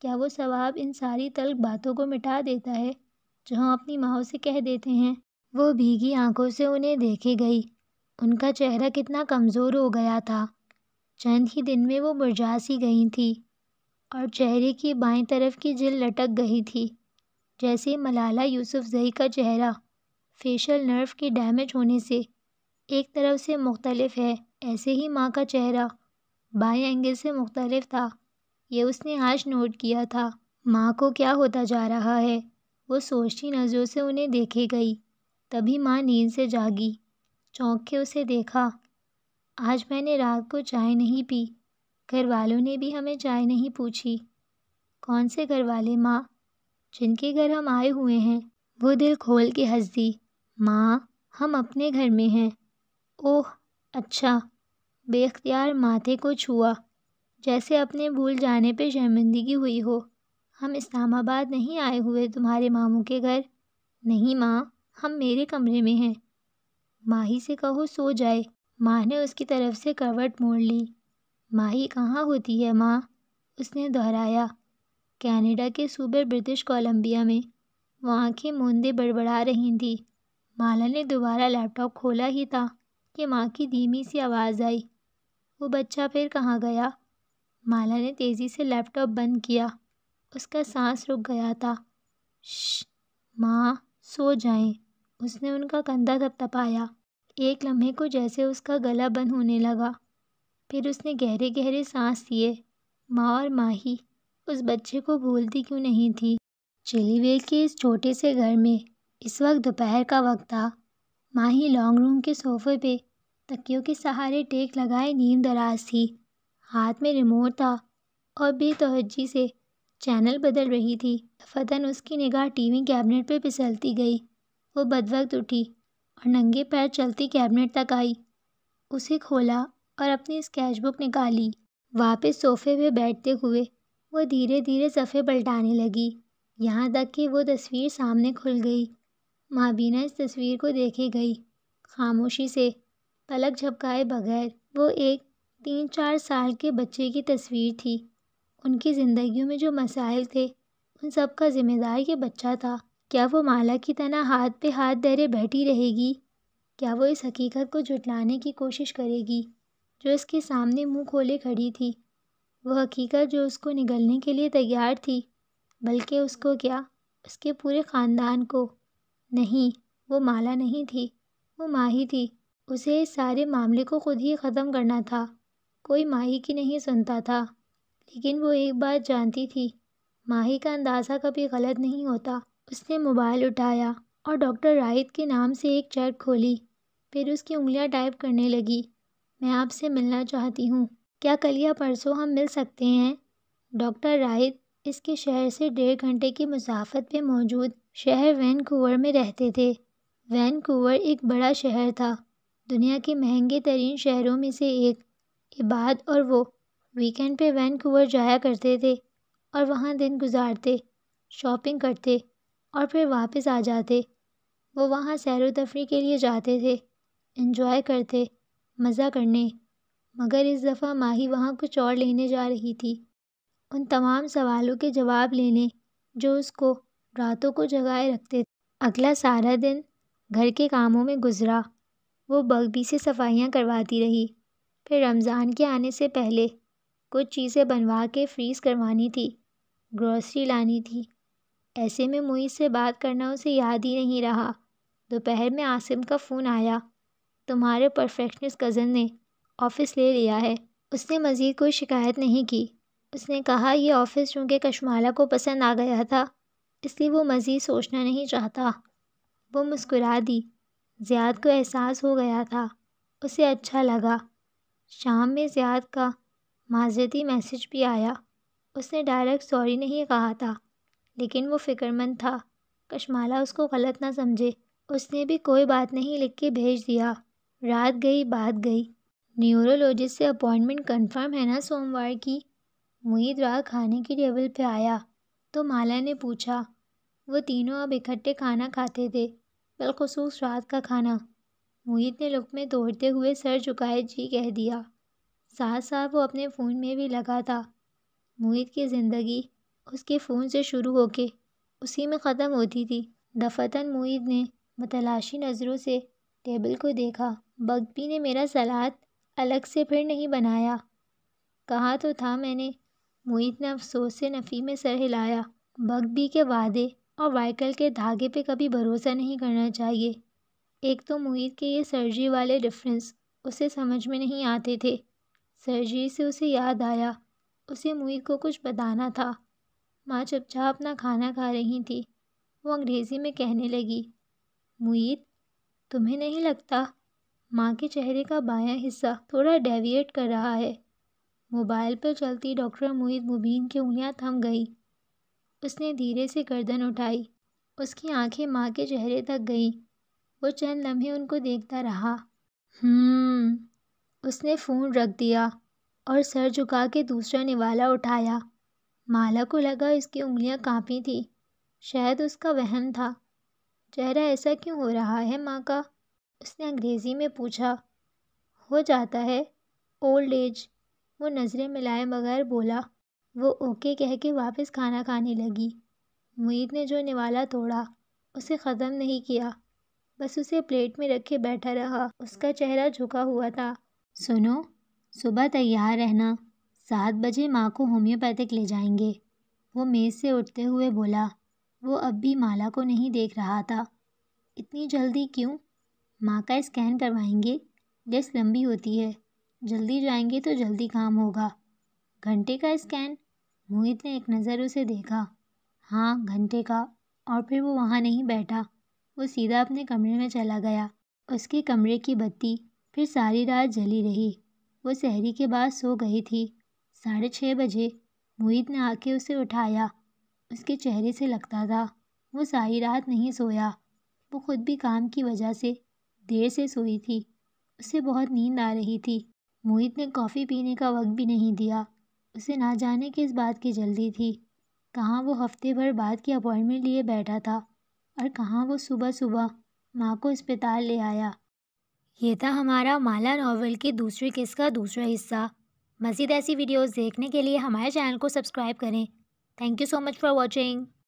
क्या वो सवाब इन सारी तल्ख बातों को मिटा देता है जो हम अपनी माओ से कह देते हैं वो भीगी आंखों से उन्हें देखे गई उनका चेहरा कितना कमज़ोर हो गया था चंद ही दिन में वो मुरझा सी गई थी और चेहरे की बाएं तरफ की जिल लटक गई थी जैसे मलाला जई का चेहरा फेशियल नर्व के डैमेज होने से एक तरफ से मुख्तलफ है ऐसे ही माँ का चेहरा बाएं एंगल से मुख्तलफ था ये उसने आज नोट किया था माँ को क्या होता जा रहा है वो सोचती नज़रों से उन्हें देखे गई तभी माँ नींद से जागी चौंक के उसे देखा आज मैंने रात को चाय नहीं पी घर वालों ने भी हमें चाय नहीं पूछी कौन से घर वाले माँ जिनके घर हम आए हुए हैं वो दिल खोल के हंस दी माँ हम अपने घर में हैं ओह अच्छा बेख्तियार माथे को छुआ जैसे अपने भूल जाने पे शर्मिंदगी हुई हो हम इस्लामाबाद नहीं आए हुए तुम्हारे मामू के घर नहीं माँ हम मेरे कमरे में हैं माही से कहो सो जाए माँ ने उसकी तरफ से करवट मोड़ ली माही कहाँ होती है माँ उसने दोहराया कनाडा के सूबे ब्रिटिश कोलंबिया में वो आँखें मूंदे बड़बड़ा रही थीं माला ने दोबारा लैपटॉप खोला ही था कि माँ की धीमी सी आवाज़ आई वो बच्चा फिर कहाँ गया माला ने तेज़ी से लैपटॉप बंद किया उसका सांस रुक गया था माँ सो जाएं उसने उनका कंधा थपथपाया एक लम्हे को जैसे उसका गला बंद होने लगा फिर उसने गहरे गहरे सांस लिए माँ और माही उस बच्चे को भूलती क्यों नहीं थी चिलीवेल के इस छोटे से घर में इस वक्त दोपहर का वक्त था माही लॉन्ग रूम के सोफे पे तकियों के सहारे टेक लगाए नींद दराज थी हाथ में रिमोट था और बेतवज्जी से चैनल बदल रही थी फतन उसकी निगाह टीवी कैबिनेट पे पिसलती गई वो बदवक्त उठी और नंगे पैर चलती कैबिनेट तक आई उसे खोला और अपनी स्केचबुक निकाली वापस सोफे पे बैठते हुए वो धीरे धीरे सफ़े पलटाने लगी यहाँ तक कि वो तस्वीर सामने खुल गई महाबीना इस तस्वीर को देखे गई खामोशी से पलक झपकाए बगैर वो एक तीन चार साल के बच्चे की तस्वीर थी उनकी ज़िंदगी में जो मसाइल थे उन सब का ज़िम्मेदार ये बच्चा था क्या वो माला की तरह हाथ पे हाथ धरे बैठी रहेगी क्या वो इस हकीकत को जुटलाने की कोशिश करेगी जो इसके सामने मुंह खोले खड़ी थी वह हकीकत जो उसको निगलने के लिए तैयार थी बल्कि उसको क्या उसके पूरे ख़ानदान को नहीं वो माला नहीं थी वो माही थी उसे इस सारे मामले को खुद ही ख़त्म करना था कोई माही की नहीं सुनता था लेकिन वो एक बात जानती थी माही का अंदाज़ा कभी गलत नहीं होता उसने मोबाइल उठाया और डॉक्टर राहत के नाम से एक चैट खोली फिर उसकी उंगलियां टाइप करने लगी मैं आपसे मिलना चाहती हूँ क्या कल या परसों हम मिल सकते हैं डॉक्टर राहत इसके शहर से डेढ़ घंटे की मुसाफत पे मौजूद शहर वैनकूवर में रहते थे वैनकूवर एक बड़ा शहर था दुनिया के महंगे तरीन शहरों में से एक इबाद और वो वीकेंड पे वैनकूवर जाया करते थे और वहाँ दिन गुजारते शॉपिंग करते और फिर वापस आ जाते वो वहाँ सैर तफरी के लिए जाते थे इन्जॉय करते मज़ा करने मगर इस दफ़ा माही वहाँ कुछ और लेने जा रही थी उन तमाम सवालों के जवाब लेने जो उसको रातों को जगाए रखते अगला सारा दिन घर के कामों में गुज़रा वो बगबी से सफाइयाँ करवाती रही फिर रमज़ान के आने से पहले कुछ चीज़ें बनवा के फ्रीज़ करवानी थी ग्रॉसरी लानी थी ऐसे में मुई से बात करना उसे याद ही नहीं रहा दोपहर में आसिम का फ़ोन आया तुम्हारे परफेक्शनिस्ट कज़न ने ऑफ़िस ले लिया है उसने मज़ीद कोई शिकायत नहीं की उसने कहा यह ऑफ़िस चूँकि कशमाला को पसंद आ गया था इसलिए वो मज़ीद सोचना नहीं चाहता वो मुस्कुरा दी ज़ियाद को एहसास हो गया था उसे अच्छा लगा शाम में ज़ियाद का माजरती मैसेज भी आया उसने डायरेक्ट सॉरी नहीं कहा था लेकिन वो फ़िक्रमंद था कशमाला उसको गलत ना समझे उसने भी कोई बात नहीं लिख के भेज दिया रात गई बात गई न्यूरोलॉजिस्ट से अपॉइंटमेंट कंफर्म है ना सोमवार की मुईद रात खाने की टेबल पे आया तो माला ने पूछा वो तीनों अब इकट्ठे खाना खाते थे बिलखसूस रात का खाना मोहित ने लुकमे तोड़ते हुए सर झुकाए जी कह दिया साथ साथ वो अपने फ़ोन में भी लगा था मोहित की ज़िंदगी उसके फ़ोन से शुरू होके उसी में ख़त्म होती थी दफतन मोहित ने मतलाशी नज़रों से टेबल को देखा बगबी ने मेरा सलाद अलग से फिर नहीं बनाया कहा तो था मैंने मुहित ने अफसोस से नफ़ी में सर हिलाया बगबी के वादे और वाइकल के धागे पे कभी भरोसा नहीं करना चाहिए एक तो मुहित के ये सर्जरी वाले डिफरेंस उसे समझ में नहीं आते थे सर्जरी से उसे याद आया उसे मुहित को कुछ बताना था माँ चुपचाप अपना खाना खा रही थी वो अंग्रेज़ी में कहने लगी मुहित तुम्हें नहीं लगता माँ के चेहरे का बायां हिस्सा थोड़ा डेविएट कर रहा है मोबाइल पर चलती डॉक्टर मुहीत मुबीन की उंगलियां थम गईं उसने धीरे से गर्दन उठाई उसकी आंखें माँ के चेहरे तक गईं वो चंद लम्हे उनको देखता रहा हम्म, उसने फ़ोन रख दिया और सर झुका के दूसरा निवाला उठाया माला को लगा इसकी उंगलियां कांपी थी शायद उसका वहम था चेहरा ऐसा क्यों हो रहा है माँ का उसने अंग्रेज़ी में पूछा हो जाता है ओल्ड एज वो नज़रें मिलाए बगैर बोला वो ओके कह के वापस खाना खाने लगी मुईद ने जो निवाला तोड़ा उसे ख़त्म नहीं किया बस उसे प्लेट में रखे बैठा रहा उसका चेहरा झुका हुआ था सुनो सुबह तैयार रहना सात बजे माँ को होम्योपैथिक ले जाएंगे वो मेज़ से उठते हुए बोला वो अब भी माला को नहीं देख रहा था इतनी जल्दी क्यों माँ का स्कैन करवाएंगे लिस्ट लंबी होती है जल्दी जाएंगे तो जल्दी काम होगा घंटे का स्कैन मोहित ने एक नज़र उसे देखा हाँ घंटे का और फिर वो वहाँ नहीं बैठा वो सीधा अपने कमरे में चला गया उसके कमरे की बत्ती फिर सारी रात जली रही वो शहरी के बाद सो गई थी साढ़े छः बजे मोहित ने आके उसे उठाया उसके चेहरे से लगता था वो सारी रात नहीं सोया वो खुद भी काम की वजह से देर से सोई थी उसे बहुत नींद आ रही थी मोहित ने कॉफ़ी पीने का वक्त भी नहीं दिया उसे ना जाने किस बात की जल्दी थी कहाँ वो हफ्ते भर बाद की अपॉइंटमेंट लिए बैठा था और कहाँ वो सुबह सुबह माँ को अस्पताल ले आया ये था हमारा माला नावल के दूसरे किस का दूसरा हिस्सा मज़ीद ऐसी वीडियोस देखने के लिए हमारे चैनल को सब्सक्राइब करें thank you so much for watching